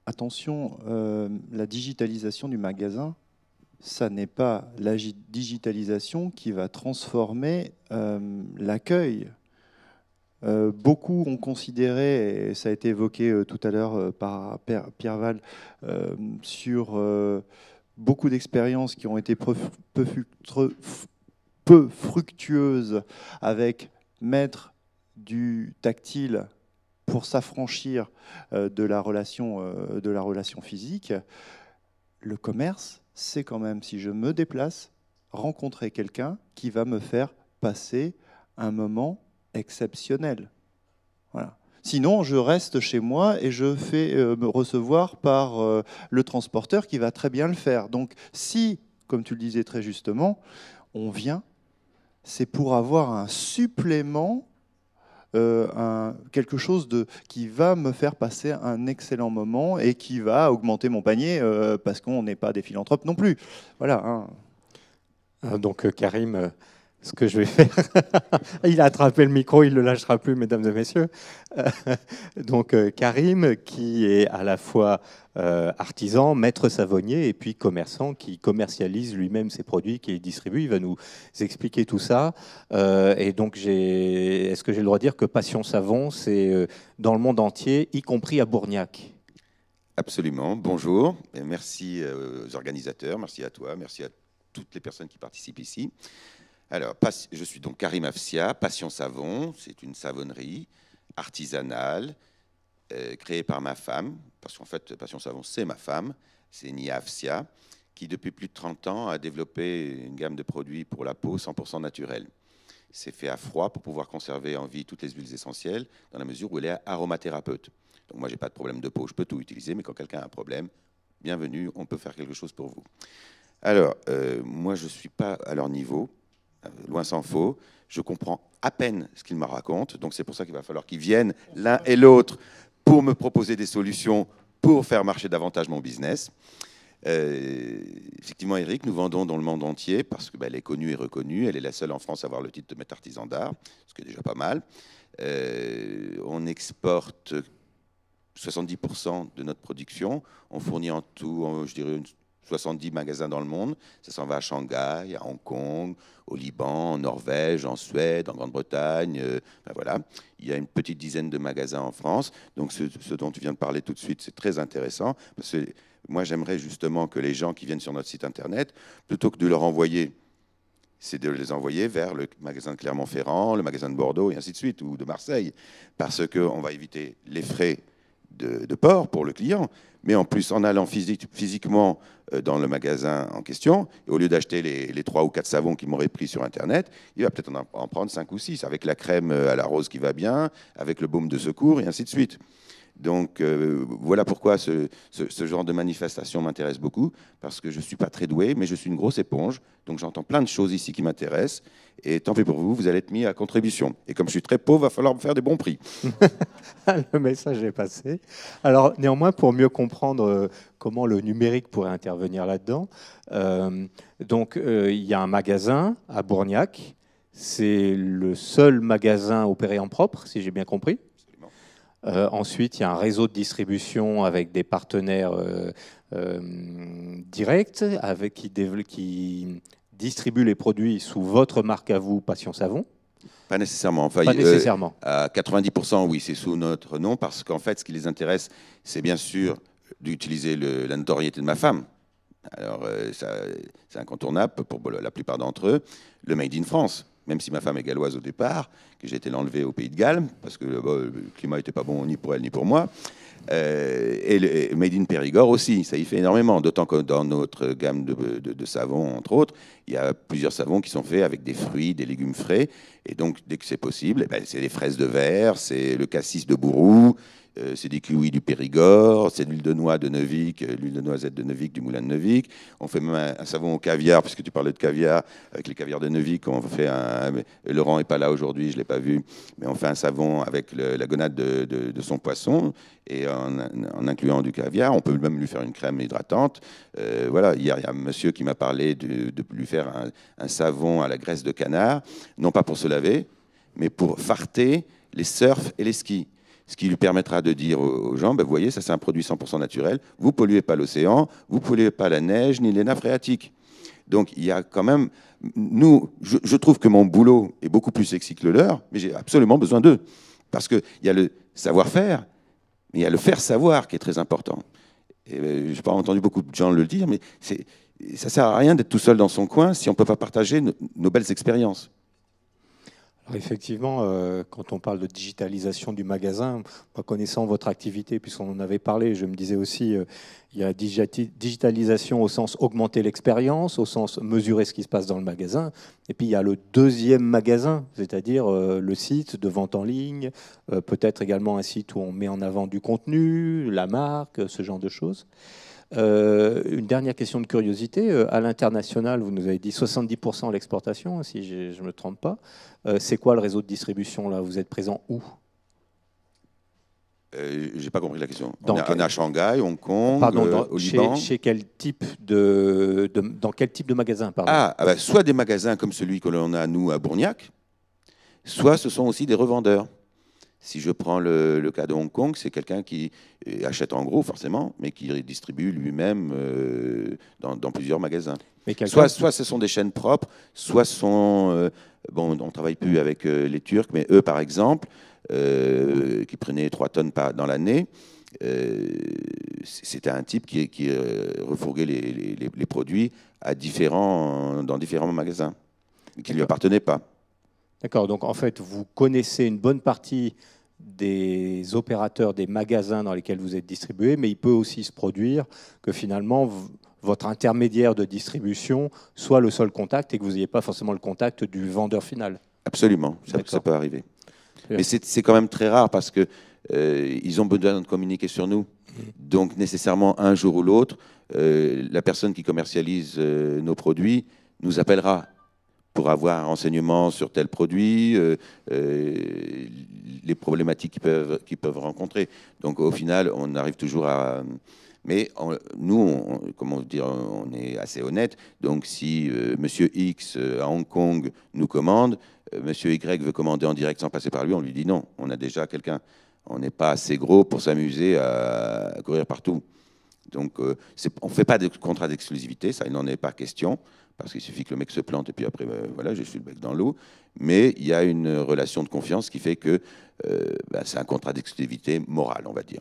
Attention, la digitalisation du magasin, ça n'est pas la digitalisation qui va transformer euh, l'accueil. Euh, beaucoup ont considéré, et ça a été évoqué euh, tout à l'heure par Pierre Val, sur beaucoup d'expériences qui ont été peu, fructueuses avec mettre du tactile pour s'affranchir de de la relation physique. Le commerce c'est quand même, si je me déplace, rencontrer quelqu'un qui va me faire passer un moment exceptionnel. Voilà. Sinon, je reste chez moi et je fais euh, me recevoir par euh, le transporteur qui va très bien le faire. Donc, si, comme tu le disais très justement, on vient, c'est pour avoir un supplément euh, un, quelque chose de, qui va me faire passer un excellent moment et qui va augmenter mon panier euh, parce qu'on n'est pas des philanthropes non plus. Voilà. Hein. Ah, donc euh, Karim ce que je vais faire. il a attrapé le micro, il ne le lâchera plus, mesdames et messieurs. Euh, donc euh, Karim, qui est à la fois euh, artisan, maître savonnier et puis commerçant, qui commercialise lui-même ses produits, qui les distribue, il va nous expliquer tout ça. Et donc, est-ce que j'ai le droit de dire que Passion Savon, c'est dans le monde entier, y compris à Bourgnac Absolument, bonjour, merci aux organisateurs, merci à toi, merci à toutes les personnes qui participent ici. Alors, je suis donc Karim Afsia, Passion Savon, c'est une savonnerie artisanale euh, créée par ma femme, parce qu'en fait, Passion Savon, c'est ma femme, c'est Nia Afsia, qui depuis plus de 30 ans a développé une gamme de produits pour la peau 100% naturelle. C'est fait à froid pour pouvoir conserver en vie toutes les huiles essentielles, dans la mesure où elle est aromathérapeute. Donc moi, j'ai pas de problème de peau, je peux tout utiliser, mais quand quelqu'un a un problème, bienvenue, on peut faire quelque chose pour vous. Alors, euh, moi, je ne suis pas à leur niveau, euh, loin s'en faut. Je comprends à peine ce qu'il me raconte, donc c'est pour ça qu'il va falloir qu'ils viennent l'un et l'autre pour me proposer des solutions pour faire marcher davantage mon business. Euh, effectivement, Eric, nous vendons dans le monde entier parce qu'elle bah, est connue et reconnue. Elle est la seule en France à avoir le titre de maître artisan d'art, ce qui est déjà pas mal. Euh, on exporte 70% de notre production. On fournit en tout, je dirais, une 70 magasins dans le monde. Ça s'en va à Shanghai, à Hong Kong, au Liban, en Norvège, en Suède, en Grande-Bretagne. Euh, ben voilà. Il y a une petite dizaine de magasins en France. Donc ce, dont tu viens de parler tout de suite, c'est très intéressant. Parce que moi, j'aimerais justement que les gens qui viennent sur notre site Internet, plutôt que de leur envoyer c'est de les envoyer vers le magasin de Clermont-Ferrand, le magasin de Bordeaux, et ainsi de suite, ou de Marseille, parce qu'on va éviter les frais de, port pour le client, mais en plus en allant physiquement euh, dans le magasin en question, au lieu d'acheter les, trois ou quatre savons qu'il m'aurait pris sur Internet, il va peut-être en, en, prendre cinq ou six, avec la crème euh, à la rose qui va bien, avec le baume de secours, et ainsi de suite. Donc euh, voilà pourquoi ce, genre de manifestation m'intéresse beaucoup, parce que je ne suis pas très doué, mais je suis une grosse éponge, donc j'entends plein de choses ici qui m'intéressent, et tant pis pour vous, vous allez être mis à contribution. Et comme je suis très pauvre, il va falloir me faire des bons prix. le message est passé. Alors néanmoins, pour mieux comprendre euh, comment le numérique pourrait intervenir là-dedans, euh, donc il y a un magasin à Bourgnac, c'est le seul magasin opéré en propre, si j'ai bien compris. Euh, ensuite, il y a un réseau de distribution avec des partenaires euh, euh, directs avec, qui, qui distribuent les produits sous votre marque à vous, Passion Savon. Pas nécessairement. à 90%, oui, c'est sous notre nom, parce qu'en fait, ce qui les intéresse, c'est bien sûr d'utiliser la notoriété de ma femme. Alors, c'est incontournable pour la plupart d'entre eux. Le Made in France même si ma femme est galloise au départ, que j'ai été l'enlever au pays de Galles, parce que le climat n'était pas bon ni pour elle ni pour moi. Euh, et, Made in Périgord aussi, ça y fait énormément, d'autant que dans notre gamme de, savons, entre autres, il y a plusieurs savons qui sont faits avec des fruits, des légumes frais, et donc dès que c'est possible, eh ben, c'est les fraises de verre, c'est le cassis de bourreau. Euh, c'est des kiwis du Périgord, c'est de l'huile de noix de Neuvik, euh, l'huile de noisette de Neuvik, du moulin de Neuvik. On fait même un, savon au caviar, puisque tu parlais de caviar, avec les caviars de Neuvik, on fait un... Laurent n'est pas là aujourd'hui, je ne l'ai pas vu, mais on fait un savon avec la gonade de, son poisson, et en, incluant du caviar, on peut même lui faire une crème hydratante. Euh, voilà, hier, il y a un monsieur qui m'a parlé de, lui faire un, un savon à la graisse de canard, non pas pour se laver, mais pour farter les surfs et les skis ce qui lui permettra de dire aux gens, ben, vous voyez, ça c'est un produit 100% naturel, vous polluez pas l'océan, vous polluez pas la neige ni les nappes phréatiques. Donc il y a quand même, nous, je, trouve que mon boulot est beaucoup plus sexy que le leur, mais j'ai absolument besoin d'eux. Parce qu'il y a le savoir-faire, mais il y a le faire savoir qui est très important. Ben, je n'ai pas entendu beaucoup de gens le dire, mais ça ne sert à rien d'être tout seul dans son coin si on ne peut pas partager nos belles expériences. Effectivement, euh, quand on parle de digitalisation du magasin, connaissant votre activité, puisqu'on en avait parlé, je me disais aussi, euh, il y a digitalisation au sens augmenter l'expérience, au sens mesurer ce qui se passe dans le magasin, et puis il y a le deuxième magasin, c'est-à-dire euh, le site de vente en ligne, peut-être également un site où on met en avant du contenu, la marque, ce genre de choses. Euh, une dernière question de curiosité. Euh, à l'international, vous nous avez dit 70% à l'exportation, si je ne me trompe pas. Euh, c'est quoi le réseau de distribution là Vous êtes présent où J'ai pas compris la question. on, est, à Shanghai, Hong Kong, au quel type de, dans quel type de magasin Ah, ah bah, soit des magasins comme celui que l'on a nous à Bourgnac, soit ce sont aussi des revendeurs. Si je prends le, cas de Hong Kong, c'est quelqu'un qui euh, achète en gros, forcément, mais qui redistribue lui-même euh, dans, plusieurs magasins. soit, ce sont des chaînes propres, soit sont. Euh, bon, on ne travaille plus avec les Turcs, mais eux, par exemple, qui prenaient 3 tonnes dans l'année, c'était un type qui, qui refourguait les, produits à différents, dans différents magasins, qui ne lui appartenaient pas. D'accord, donc en fait, vous connaissez une bonne partie des opérateurs, des magasins dans lesquels vous êtes distribué, mais il peut aussi se produire que finalement, votre intermédiaire de distribution soit le seul contact et que vous n'ayez pas forcément le contact du vendeur final. Absolument, ça, peut arriver. Mais c'est quand même très rare parce qu'ils euh, ont besoin de communiquer sur nous. Mm. Donc nécessairement, un jour ou l'autre, euh, la personne qui commercialise euh, nos produits nous appellera pour avoir un renseignement sur tel produit, euh, euh, les problématiques qu'ils peuvent, peuvent rencontrer. Donc au final, on arrive toujours à... Mais nous, on, comment dire, on est assez honnête. Donc si M. Euh, Monsieur X à Hong Kong nous commande, Monsieur Y veut commander en direct sans passer par lui, on lui dit non, on a déjà quelqu'un. On n'est pas assez gros pour s'amuser à, à, courir partout. Donc on ne fait pas de contrat d'exclusivité, ça il n'en est pas question parce qu'il suffit que le mec se plante et puis après, euh, voilà, je suis le mec dans l'eau. Mais il y a une relation de confiance qui fait que euh, bah, c'est un contrat d'exclusivité morale, on va dire.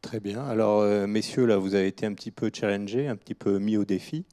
Très bien. Alors, euh, messieurs, là, vous avez été un petit peu challengés, un petit peu mis au défi.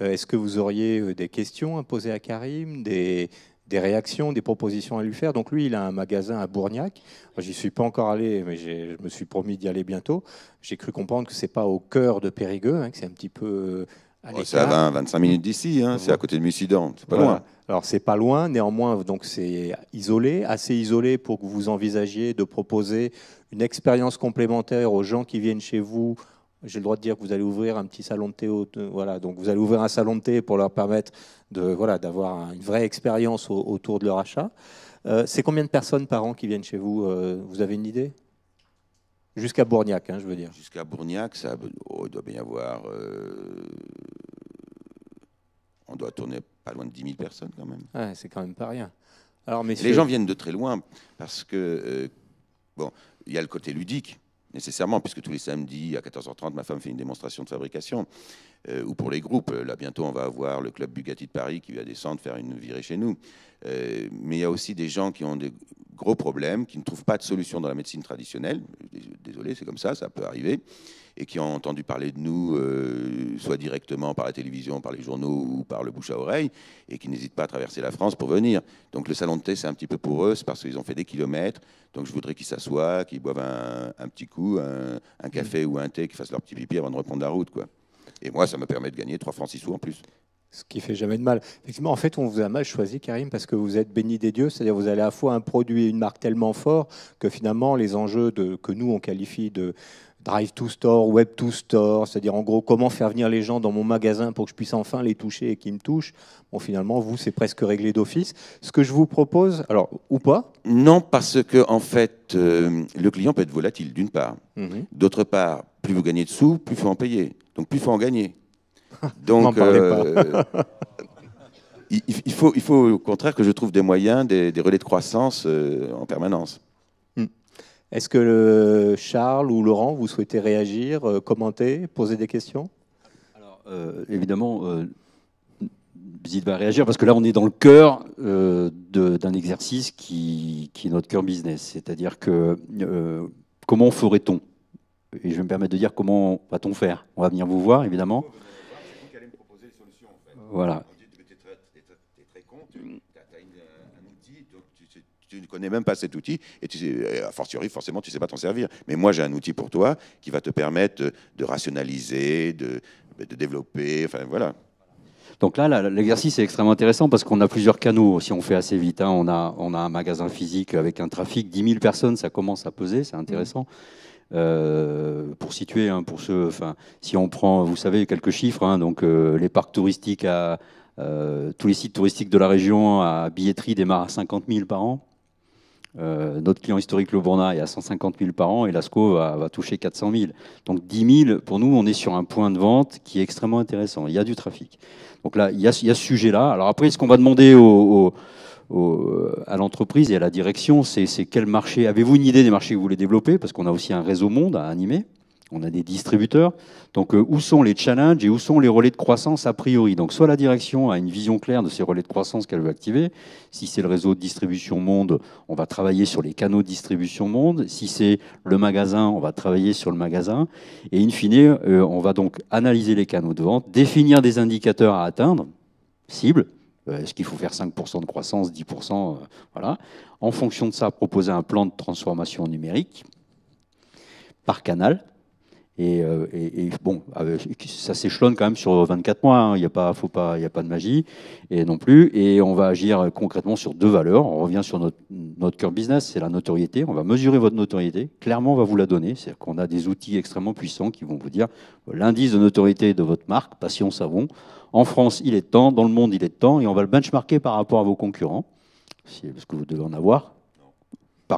Est-ce que vous auriez des questions à poser à Karim, des, réactions, des propositions à lui faire. Donc lui, il a un magasin à Bourgnac. J'y suis pas encore allé, mais je me suis promis d'y aller bientôt. J'ai cru comprendre que c'est pas au cœur de Périgueux, hein, que c'est un petit peu Oh, c'est à 25 minutes d'ici, hein, mhm. c'est à côté de Mussidan, c'est pas loin. Alors c'est pas loin, néanmoins, donc c'est isolé, assez isolé pour que vous envisagiez de proposer une expérience complémentaire aux gens qui viennent chez vous. J'ai le droit de dire que vous allez ouvrir un petit salon de thé, voilà, donc vous allez ouvrir un salon de thé pour leur permettre de voilà d'avoir une vraie expérience autour de leur achat. Euh, c'est combien de personnes par an qui viennent chez vous euh, Vous avez une idée Jusqu'à Bourgnac, hein, je veux dire. Jusqu'à Bourgnac, ça oh, il doit bien y avoir. Euh, on doit tourner pas loin de 10 000 personnes quand même. c'est quand même pas rien. Alors, Les gens viennent de très loin parce que, euh, bon, il y a le côté ludique, nécessairement, puisque tous les samedis à 14h30, ma femme fait une démonstration de fabrication. Euh, ou pour les groupes, là bientôt on va avoir le club Bugatti de Paris qui va descendre faire une virée chez nous. mais il y a aussi des gens qui ont des gros problèmes, qui ne trouvent pas de solution dans la médecine traditionnelle, désolé, c'est comme ça, ça peut arriver, et qui ont entendu parler de nous, euh, soit directement par la télévision, par les journaux ou par le bouche à oreille, et qui n'hésitent pas à traverser la France pour venir. Donc le salon de thé, c'est un petit peu pour eux, c'est parce qu'ils ont fait des kilomètres, donc je voudrais qu'ils s'assoient, qu'ils boivent un, petit coup, un, café mmh. ou un thé, qu'ils fassent leur petit pipi avant de reprendre la route. Quoi. Et moi, ça me permet de gagner 3 francs 6 sous en plus ce qui fait jamais de mal. Effectivement, en fait, on vous a mal choisi, Karim, parce que vous êtes béni des dieux, c'est-à-dire vous avez à la fois un produit et une marque tellement fort que finalement, les enjeux que nous, on qualifie de drive to store, web to store, c'est-à-dire en gros comment faire venir les gens dans mon magasin pour que je puisse enfin les toucher et qu'ils me touchent. Bon, finalement, vous, c'est presque réglé d'office. Ce que je vous propose, alors, ou pas Non, parce que, en fait, euh, le client peut être volatile, d'une part. Mhm. D'autre part, plus vous gagnez de sous, plus il faut en payer. Donc, plus il faut en gagner. Donc, il, faut, il faut au contraire que je trouve des moyens, des, relais de croissance euh, en permanence. Hmm. Est-ce que Charles ou Laurent, vous souhaitez réagir, euh, commenter, poser des questions euh, évidemment, Zid va réagir parce que là, on est dans le cœur d'un exercice qui, est notre cœur business. C'est-à-dire que comment ferait-on Et je vais me permettre de dire comment va-t-on faire On va venir vous voir, évidemment. Voilà. Tu es, très con, tu as, un outil, tu, ne connais même pas cet outil, et tu a fortiori, forcément, tu ne sais pas t'en servir. Mais moi, j'ai un outil pour toi qui va te permettre de rationaliser, de, développer, enfin voilà. Donc là, l'exercice est extrêmement intéressant parce qu'on a plusieurs canaux, si on fait assez vite. Hein, on, a, on a un magasin physique avec un trafic, 10 000 personnes, ça commence à peser, c'est intéressant. Mmh. Euh, pour situer, hein, pour enfin, si on prend, vous savez, quelques chiffres, hein, donc euh, les parcs touristiques, à, euh, tous les sites touristiques de la région à billetterie démarrent à 50 000 par an. notre client historique, le Bourna, est à 150 000 par an et l'ASCO va, toucher 400 000. Donc 10 000, pour nous, on est sur un point de vente qui est extrêmement intéressant. Il y a du trafic. Donc là, il y a, ce sujet-là. Alors après, ce qu'on va demander aux euh, à l'entreprise et à la direction, c'est quel marché Avez-vous une idée des marchés que vous voulez développer Parce qu'on a aussi un réseau monde à animer. On a des distributeurs. Donc, euh, où sont les challenges et où sont les relais de croissance a priori Donc, soit la direction a une vision claire de ces relais de croissance qu'elle veut activer. Si c'est le réseau de distribution monde, on va travailler sur les canaux de distribution monde. Si c'est le magasin, on va travailler sur le magasin. Et in fine, euh, on va donc analyser les canaux de vente, définir des indicateurs à atteindre, cibles, euh, est-ce qu'il faut faire 5% de croissance, 10% euh, Voilà. En fonction de ça, proposer un plan de transformation numérique par canal euh, et, bon, ça s'échelonne quand même sur 24 mois, hein. il n'y a, pas, pas, a pas de magie et non plus. Et on va agir concrètement sur deux valeurs. On revient sur notre, cœur business, c'est la notoriété. On va mesurer votre notoriété. Clairement, on va vous la donner. C'est-à-dire qu'on a des outils extrêmement puissants qui vont vous dire euh, l'indice de notoriété de votre marque, Passion Savon, en France, il est temps, dans le monde, il est temps, et on va le benchmarker par rapport à vos concurrents, ce que vous devez en avoir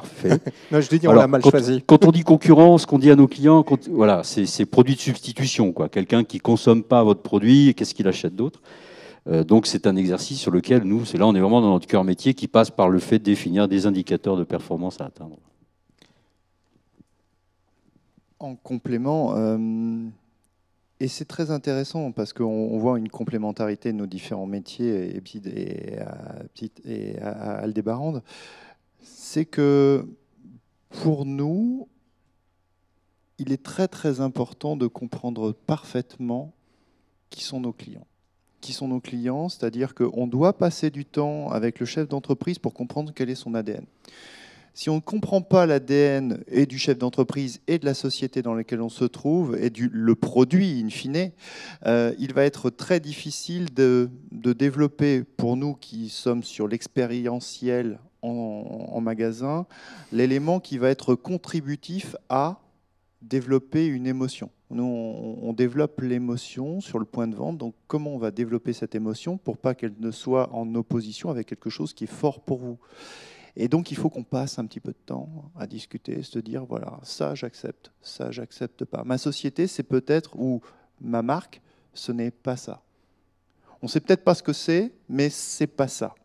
parfait. je dis, on l'a mal quand, choisi. Quand on dit concurrence, qu'on dit à nos clients, voilà, c'est produit de substitution. Quelqu'un qui consomme pas votre produit, qu'est-ce qu'il achète d'autre donc c'est un exercice sur lequel nous, c'est là on est vraiment dans notre cœur métier qui passe par le fait de définir des indicateurs de performance à atteindre. En complément, Et c'est très intéressant parce qu'on voit une complémentarité de nos différents métiers, et, et, à, et c'est que pour nous, il est très très important de comprendre parfaitement qui sont nos clients. Qui sont nos clients, c'est-à-dire qu'on doit passer du temps avec le chef d'entreprise pour comprendre quel est son ADN. Si on ne comprend pas l'ADN et du chef d'entreprise et de la société dans laquelle on se trouve et du le produit in fine, euh, il va être très difficile de, de développer pour nous qui sommes sur l'expérientiel en, magasin l'élément qui va être contributif à développer une émotion. Nous, on, développe l'émotion sur le point de vente. Donc, comment on va développer cette émotion pour pas qu'elle ne soit en opposition avec quelque chose qui est fort pour vous Et donc, il faut qu'on passe un petit peu de temps à discuter, se dire voilà, ça j'accepte, ça j'accepte pas. Ma société, c'est peut-être ou ma marque, ce n'est pas ça. On sait peut-être pas ce que c'est, mais c'est pas ça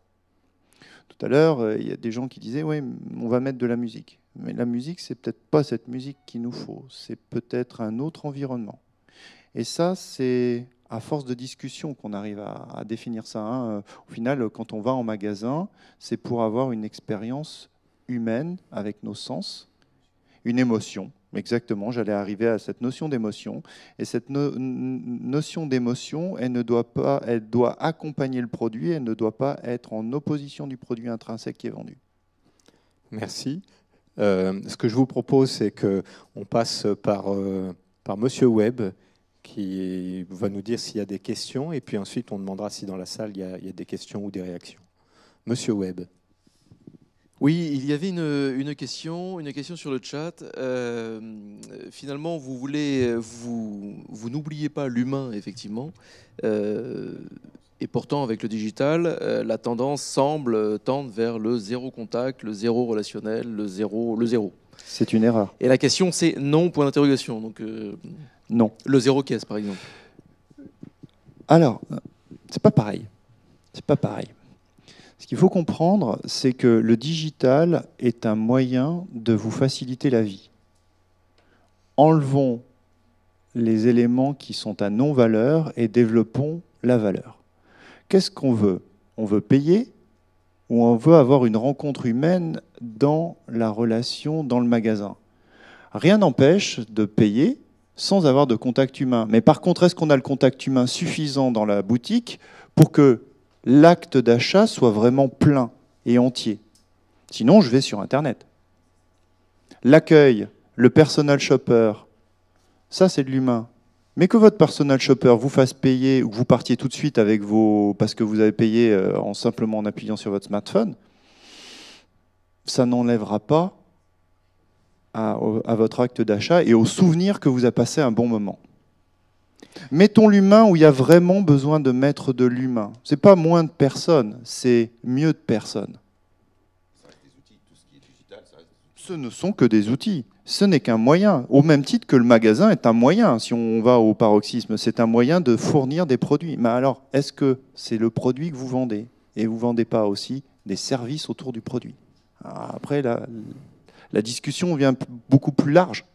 tout à l'heure, euh, il y a des gens qui disaient oui, on va mettre de la musique. Mais la musique, c'est peut-être pas cette musique qu'il nous faut, c'est peut-être un autre environnement. Et ça, c'est à force de discussion qu'on arrive à, définir ça. Hein. Au final, quand on va en magasin, c'est pour avoir une expérience humaine avec nos sens, une émotion. Exactement, j'allais arriver à cette notion d'émotion. Et cette notion d'émotion, elle ne doit pas, elle doit accompagner le produit, elle ne doit pas être en opposition du produit intrinsèque qui est vendu. Merci. Euh, ce que je vous propose, c'est qu'on passe par, euh, par Monsieur Webb, qui va nous dire s'il y a des questions, et puis ensuite on demandera si dans la salle il y a, des questions ou des réactions. Monsieur Webb. Oui, il y avait une, question, une question sur le chat. Euh, finalement, vous voulez, vous, n'oubliez pas l'humain, effectivement. Euh, et pourtant, avec le digital, euh, la tendance semble tendre vers le zéro contact, le zéro relationnel, le zéro, le zéro. C'est une erreur. Et la question, c'est non point d'interrogation. Donc non. Le zéro caisse, par exemple. Alors, c'est pas pareil. C'est pas pareil. Ce qu'il faut comprendre, c'est que le digital est un moyen de vous faciliter la vie. Enlevons les éléments qui sont à non-valeur et développons la valeur. Qu'est-ce qu'on veut On veut payer ou on veut avoir une rencontre humaine dans la relation, dans le magasin. Rien n'empêche de payer sans avoir de contact humain. Mais par contre, est-ce qu'on a le contact humain suffisant dans la boutique pour que l'acte d'achat soit vraiment plein et entier. Sinon, je vais sur Internet. L'accueil, le personal shopper, ça c'est de l'humain. Mais que votre personal shopper vous fasse payer ou que vous partiez tout de suite avec vos parce que vous avez payé euh, en simplement en appuyant sur votre smartphone, ça n'enlèvera pas à, à, votre acte d'achat et au souvenir que vous avez passé un bon moment. Mettons l'humain où il y a vraiment besoin de mettre de l'humain. C'est pas moins de personnes, c'est mieux de personnes. Ce ne sont que des outils. Ce n'est qu'un moyen. Au même titre que le magasin est un moyen, si on va au paroxysme, c'est un moyen de fournir des produits. Mais alors, est-ce que c'est le produit que vous vendez Et vous ne vendez pas aussi des services autour du produit. Ah, après, la, la discussion vient beaucoup plus large.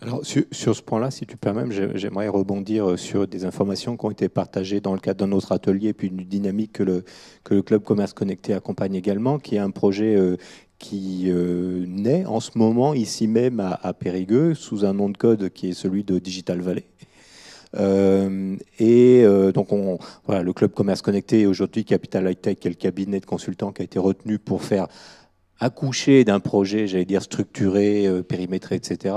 Alors sur, ce point-là, si tu même, j'aimerais rebondir euh, sur des informations qui ont été partagées dans le cadre d'un autre atelier, puis une dynamique que le, Club Commerce Connecté accompagne également, qui est un projet euh, qui euh, naît en ce moment ici même à, Périgueux sous un nom de code qui est celui de Digital Valley. et donc, on, voilà, le club commerce connecté aujourd'hui Capital High Tech, qui est le cabinet de consultants qui a été retenu pour faire accouché d'un projet, j'allais dire structuré, euh, périmétré, etc.,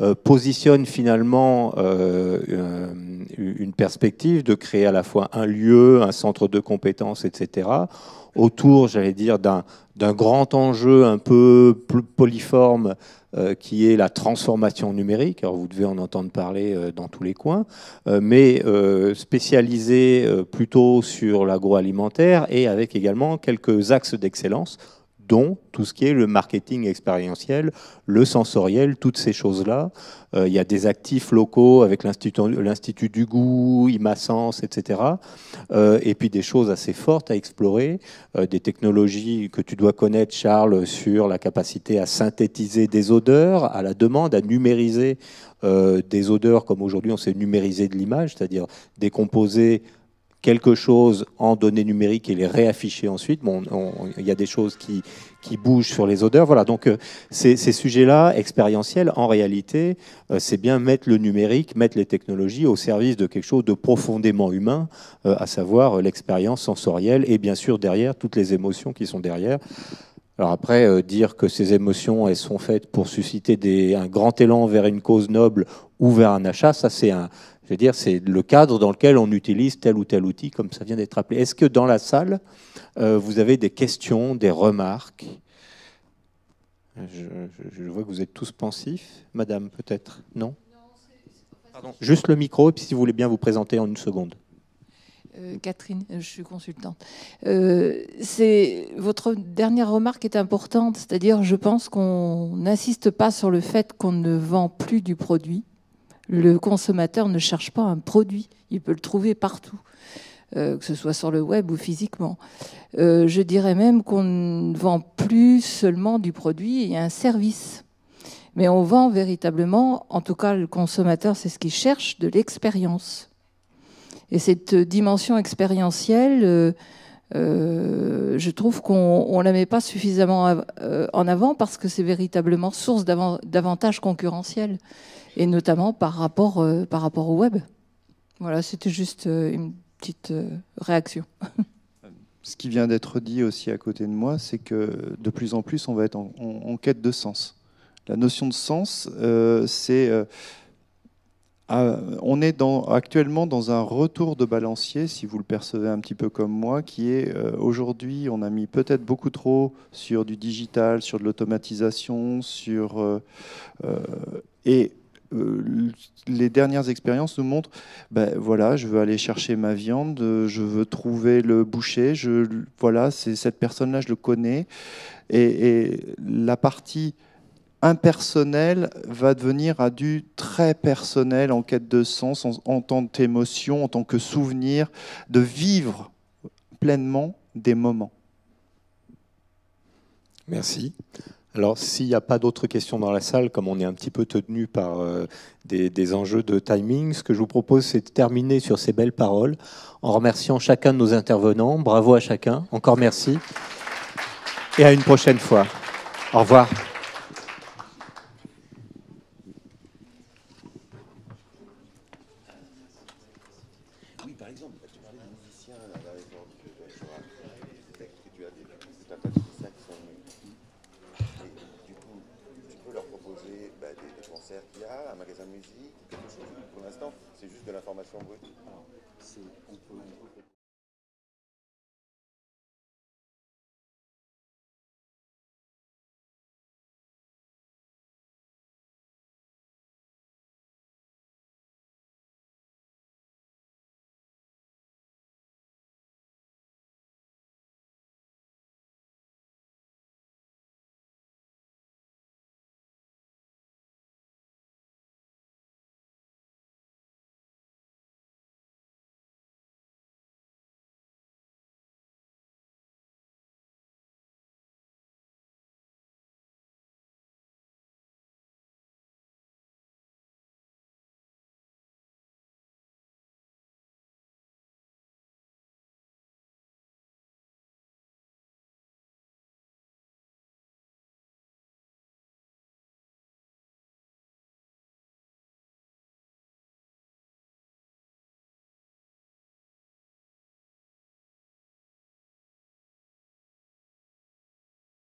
euh, positionne finalement euh, une perspective de créer à la fois un lieu, un centre de compétences, etc., autour, j'allais dire, d'un grand enjeu un peu plus polyforme qui est la transformation numérique. Alors vous devez en entendre parler dans tous les coins, mais spécialisé plutôt sur l'agroalimentaire et avec également quelques axes d'excellence dont tout ce qui est le marketing expérientiel, le sensoriel, toutes ces choses-là. Euh, il y a des actifs locaux avec l'Institut du goût, ImASENS, etc. Euh, et puis des choses assez fortes à explorer, euh, des technologies que tu dois connaître, Charles, sur la capacité à synthétiser des odeurs à la demande, à numériser des odeurs comme aujourd'hui on sait numériser de l'image, c'est-à-dire décomposer quelque chose en données numériques et les réafficher ensuite. Bon, il y a des choses qui, qui bougent sur les odeurs. Voilà, donc euh, ces, ces sujets-là, expérientiels, en réalité, euh, c'est bien mettre le numérique, mettre les technologies au service de quelque chose de profondément humain, euh, à savoir l'expérience sensorielle et bien sûr derrière toutes les émotions qui sont derrière. Alors après, dire que ces émotions, elles sont faites pour susciter des, un grand élan vers une cause noble ou vers un achat, ça c'est un, cest dire c'est le cadre dans lequel on utilise tel ou tel outil, comme ça vient d'être appelé. Est-ce que dans la salle, euh, vous avez des questions, des remarques je, vois que vous êtes tous pensifs. Madame, peut-être Non, Juste le micro, et puis si vous voulez bien vous présenter en une seconde. Euh, Catherine, je suis consultante. Euh, votre dernière remarque est importante, c'est-à-dire je pense qu'on n'insiste pas sur le fait qu'on ne vend plus du produit, le consommateur ne cherche pas un produit, il peut le trouver partout. Euh, que ce soit sur le web ou physiquement. Euh, je dirais même qu'on ne vend plus seulement du produit, et un service. Mais on vend véritablement, en tout cas le consommateur, c'est ce qu'il cherche, de l'expérience. Et cette dimension expérientielle, euh, je trouve qu'on ne la met pas suffisamment en avant parce que c'est véritablement source d'avantages concurrentiels et notamment par rapport, euh, par rapport au web. Voilà, c'était juste euh, une petite euh, réaction. Ce qui vient d'être dit aussi à côté de moi, c'est que de plus en plus, on va être en, quête de sens. La notion de sens, c'est... Ah, on est dans, actuellement dans un retour de balancier, si vous le percevez un petit peu comme moi, qui est aujourd'hui, on a mis peut-être beaucoup trop sur du digital, sur de l'automatisation, sur... et euh, les dernières expériences nous montrent, ben voilà, je veux aller chercher ma viande, euh, je veux trouver le boucher, je, voilà, c'est cette personne-là, je le connais. Et, la partie impersonnelle va devenir à du très personnel en quête de sens, en, en tant qu'émotion, en tant que souvenir, de vivre pleinement des moments. Merci. Alors, s'il n'y a pas d'autres questions dans la salle, comme on est un petit peu tenu par euh, des, des, enjeux de timing, ce que je vous propose, c'est de terminer sur ces belles paroles en remerciant chacun de nos intervenants. Bravo à chacun. Encore merci. Et à une prochaine fois. Au revoir.